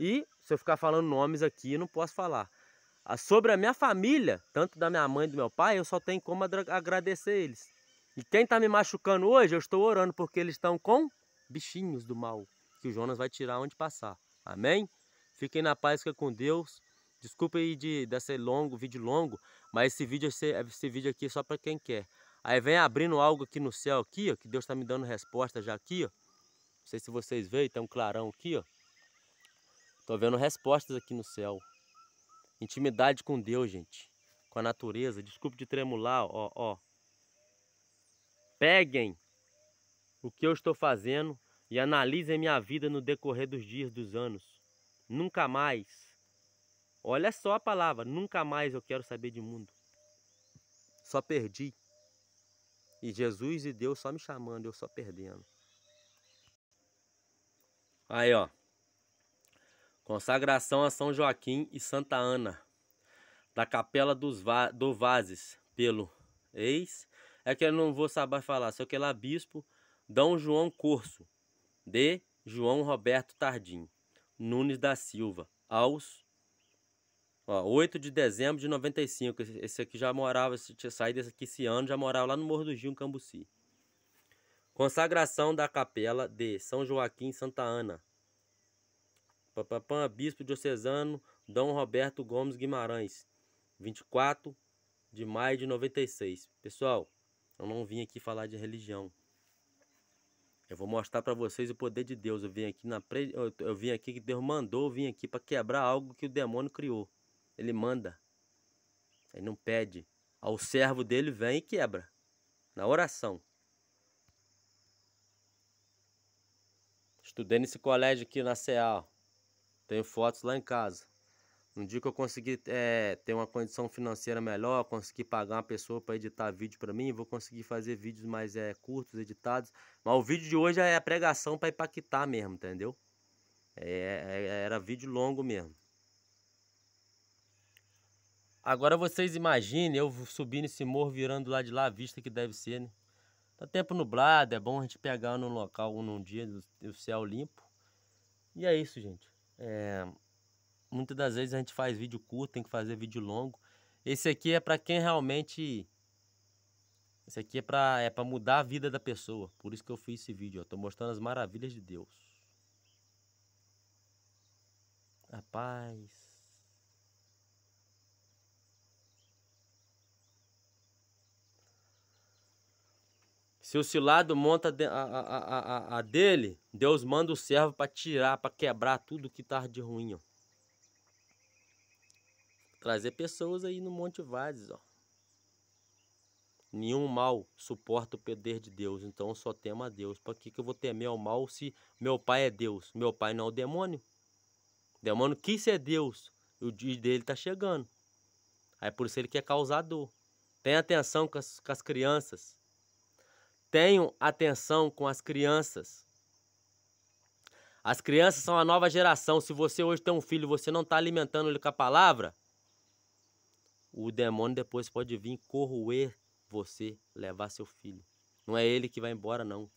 [SPEAKER 1] E se eu ficar falando nomes aqui, não posso falar. Ah, sobre a minha família, tanto da minha mãe e do meu pai, eu só tenho como agradecer eles. E quem está me machucando hoje, eu estou orando porque eles estão com bichinhos do mal, que o Jonas vai tirar onde passar. Amém? Fiquem na paz, com Deus. Desculpa aí de, ser longo, vídeo longo, mas esse vídeo, esse, esse vídeo aqui é só para quem quer. Aí vem abrindo algo aqui no céu, aqui, ó, que Deus está me dando resposta já aqui, ó. Não sei se vocês veem, tem um clarão aqui, ó. Estou vendo respostas aqui no céu. Intimidade com Deus, gente. Com a natureza. Desculpa de tremular, ó, ó. Peguem o que eu estou fazendo e analisem minha vida no decorrer dos dias, dos anos. Nunca mais. Olha só a palavra, nunca mais eu quero saber de mundo. Só perdi. E Jesus e Deus só me chamando, eu só perdendo. Aí, ó. Consagração a São Joaquim e Santa Ana, da Capela dos Va do Vazes, pelo ex é que eu não vou saber falar, sei que lá, bispo Dom João Corso, de João Roberto Tardim, Nunes da Silva, aos ó, 8 de dezembro de 95. Esse aqui já morava, tinha saído desse aqui esse ano, já morava lá no Morro do Gil, Cambuci. Consagração da capela de São Joaquim Santa Ana. Papapã, bispo diocesano Dom Roberto Gomes Guimarães, 24 de maio de 96. Pessoal, eu não vim aqui falar de religião. Eu vou mostrar para vocês o poder de Deus. Eu vim aqui na pre... eu vim aqui que Deus mandou, eu vim aqui para quebrar algo que o demônio criou. Ele manda. Ele não pede. Ao servo dele vem e quebra. Na oração. Estudei nesse colégio aqui na CEA. Tenho fotos lá em casa. Um dia que eu conseguir é, ter uma condição financeira melhor, conseguir pagar uma pessoa para editar vídeo para mim, vou conseguir fazer vídeos mais é, curtos, editados. Mas o vídeo de hoje é a pregação para impactar mesmo, entendeu? É, é, é, era vídeo longo mesmo. Agora vocês imaginem eu subindo esse morro, virando lá de lá, a vista que deve ser, né? Tá tempo nublado, é bom a gente pegar num local, num dia, o céu limpo. E é isso, gente. É... Muitas das vezes a gente faz vídeo curto, tem que fazer vídeo longo. Esse aqui é para quem realmente... Esse aqui é para é pra mudar a vida da pessoa. Por isso que eu fiz esse vídeo, Estou Tô mostrando as maravilhas de Deus. A paz... Se o cilado monta a, a, a, a dele, Deus manda o servo para tirar, para quebrar tudo que está de ruim. Ó. Trazer pessoas aí no Monte Vazes, ó. Nenhum mal suporta o poder de Deus, então eu só temo a Deus. Para que, que eu vou temer ao mal se meu pai é Deus? Meu pai não é o demônio. O demônio quis ser Deus, e o dia dele tá chegando. Aí é por isso ele quer causar dor. Tenha atenção com as, com as crianças. Tenham atenção com as crianças. As crianças são a nova geração. Se você hoje tem um filho e você não está alimentando ele com a palavra, o demônio depois pode vir corroer você, levar seu filho. Não é ele que vai embora, não.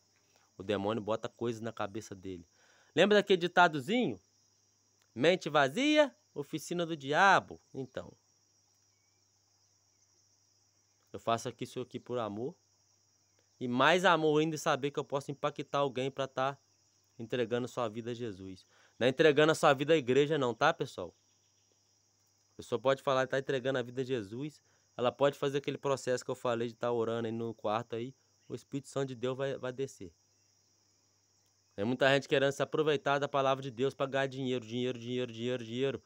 [SPEAKER 1] O demônio bota coisas na cabeça dele. Lembra daquele ditadozinho? Mente vazia, oficina do diabo. Então, eu faço aqui isso aqui por amor. E mais amor ainda saber que eu posso impactar alguém para estar tá entregando sua vida a Jesus. Não é entregando a sua vida à igreja não, tá, pessoal? A pessoa pode falar que está entregando a vida a Jesus. Ela pode fazer aquele processo que eu falei de estar tá orando aí no quarto aí. O Espírito Santo de Deus vai, vai descer. Tem muita gente querendo se aproveitar da palavra de Deus para ganhar dinheiro, dinheiro, dinheiro, dinheiro, dinheiro.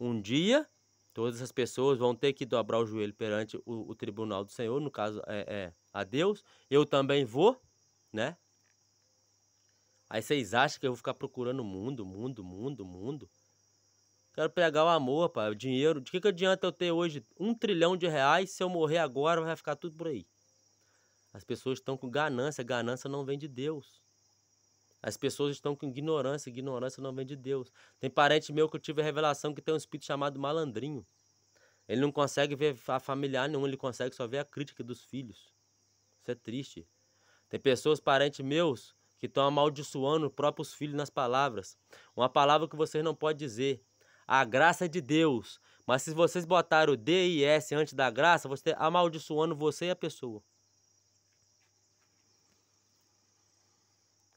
[SPEAKER 1] Um dia, todas as pessoas vão ter que dobrar o joelho perante o, o tribunal do Senhor, no caso, é, é a Deus. Eu também vou, né? Aí vocês acham que eu vou ficar procurando mundo, mundo, mundo, mundo? Quero pegar o amor, pai, o dinheiro. De que, que adianta eu ter hoje um trilhão de reais? Se eu morrer agora, vai ficar tudo por aí. As pessoas estão com ganância, ganância não vem de Deus. As pessoas estão com ignorância, ignorância não vem de Deus. Tem parente meu que eu tive a revelação que tem um espírito chamado malandrinho. Ele não consegue ver a familiar nenhum, ele consegue só ver a crítica dos filhos. Isso é triste. Tem pessoas, parentes meus, que estão amaldiçoando os próprios filhos nas palavras. Uma palavra que vocês não podem dizer a graça de Deus. Mas se vocês botaram D e S antes da graça, você está amaldiçoando você e a pessoa.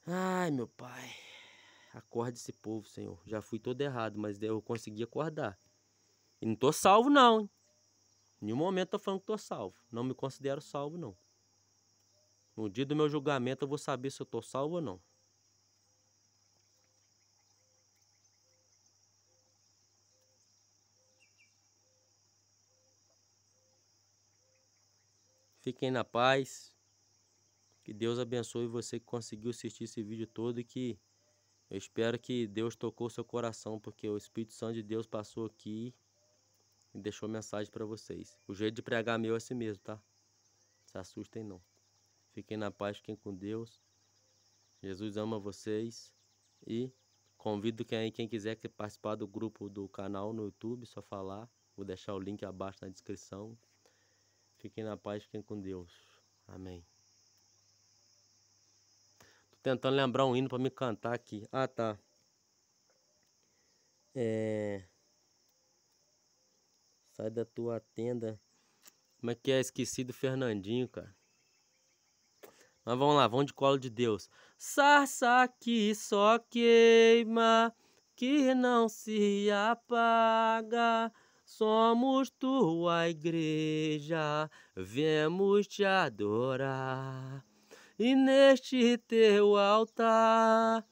[SPEAKER 1] Ai, meu pai. Acorde esse povo, Senhor. Já fui todo errado, mas eu consegui acordar. E não tô salvo, não. Em nenhum momento tô falando que tô salvo. Não me considero salvo, não. No dia do meu julgamento eu vou saber se eu tô salvo ou não. Fiquem na paz. Que Deus abençoe você que conseguiu assistir esse vídeo todo e que eu espero que Deus tocou seu coração, porque o Espírito Santo de Deus passou aqui e deixou mensagem para vocês. O jeito de pregar meu é assim mesmo, tá? Se assustem não. Fiquem na paz, fiquem com Deus. Jesus ama vocês e convido quem, quem quiser que participar do grupo do canal no YouTube, só falar. Vou deixar o link abaixo na descrição. Fiquem na paz, fiquem com Deus. Amém. Tô tentando lembrar um hino para me cantar aqui. Ah, tá. É... Sai da tua tenda. Como é que é? Esqueci do Fernandinho, cara. Mas vamos lá, vamos de colo de Deus.
[SPEAKER 2] Sarça que só queima, que não se apaga Somos tua igreja, vemos te adorar. E neste teu altar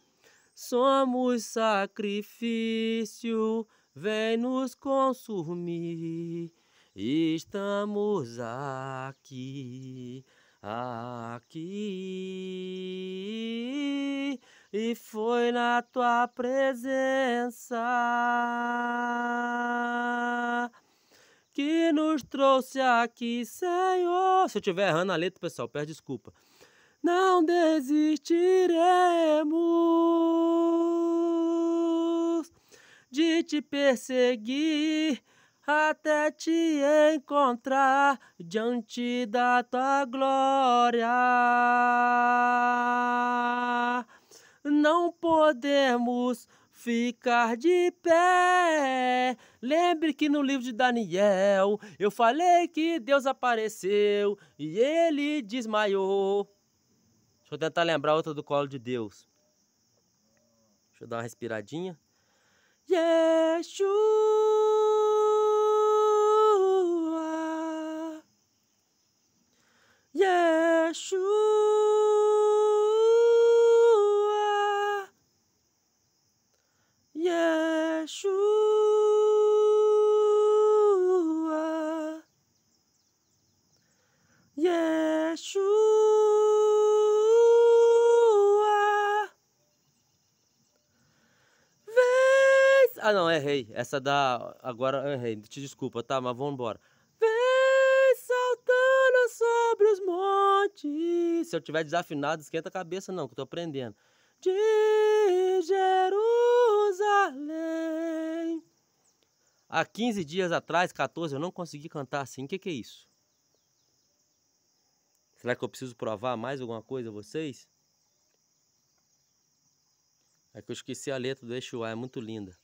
[SPEAKER 2] somos sacrifício, vem nos consumir. Estamos aqui, aqui e foi na tua presença que nos trouxe aqui,
[SPEAKER 1] Senhor. Se eu estiver errando a letra, pessoal, peço desculpa.
[SPEAKER 2] Não desistiremos de te perseguir até te encontrar diante da tua glória não podemos ficar de pé. Lembre que no livro de Daniel eu falei que Deus
[SPEAKER 1] apareceu e ele desmaiou. Deixa eu tentar lembrar outra do colo de Deus. Deixa eu dar uma respiradinha.
[SPEAKER 2] Yeshua. Yeshua. Yeshua, Yeshua,
[SPEAKER 1] vem. Ah, não, errei. Essa dá. Agora errei. Te desculpa, tá? Mas vamos embora.
[SPEAKER 2] Vem
[SPEAKER 1] saltando sobre os montes. Se eu tiver desafinado, esquenta a cabeça, não, que eu tô aprendendo. De Há 15 dias atrás, 14, eu não consegui cantar assim. O que, que é isso? Será que eu preciso provar mais alguma coisa a vocês? É que eu esqueci a letra do Exuá, é muito linda.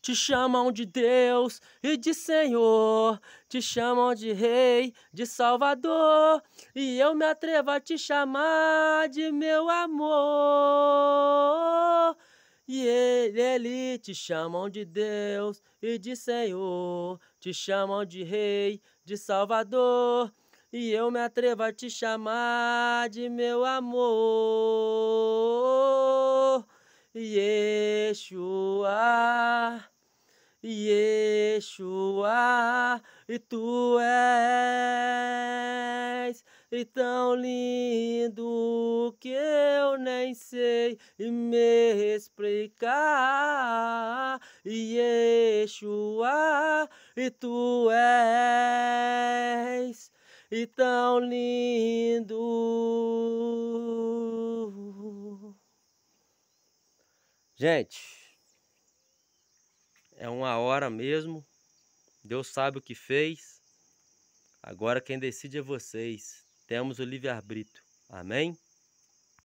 [SPEAKER 2] Te chamam de Deus e de Senhor, te chamam de Rei, de Salvador, e eu me atrevo a te chamar de meu amor. E ele, ele te chamam de Deus e de Senhor, te chamam de Rei, de Salvador, e eu me atrevo a te chamar de meu amor. Yeshua, Yeshua, e tu és e tão lindo que eu nem sei me explicar. Yeshua, e tu és e tão lindo.
[SPEAKER 1] Gente, é uma hora mesmo. Deus sabe o que fez. Agora quem decide é vocês temos o livre-arbítrio. Amém?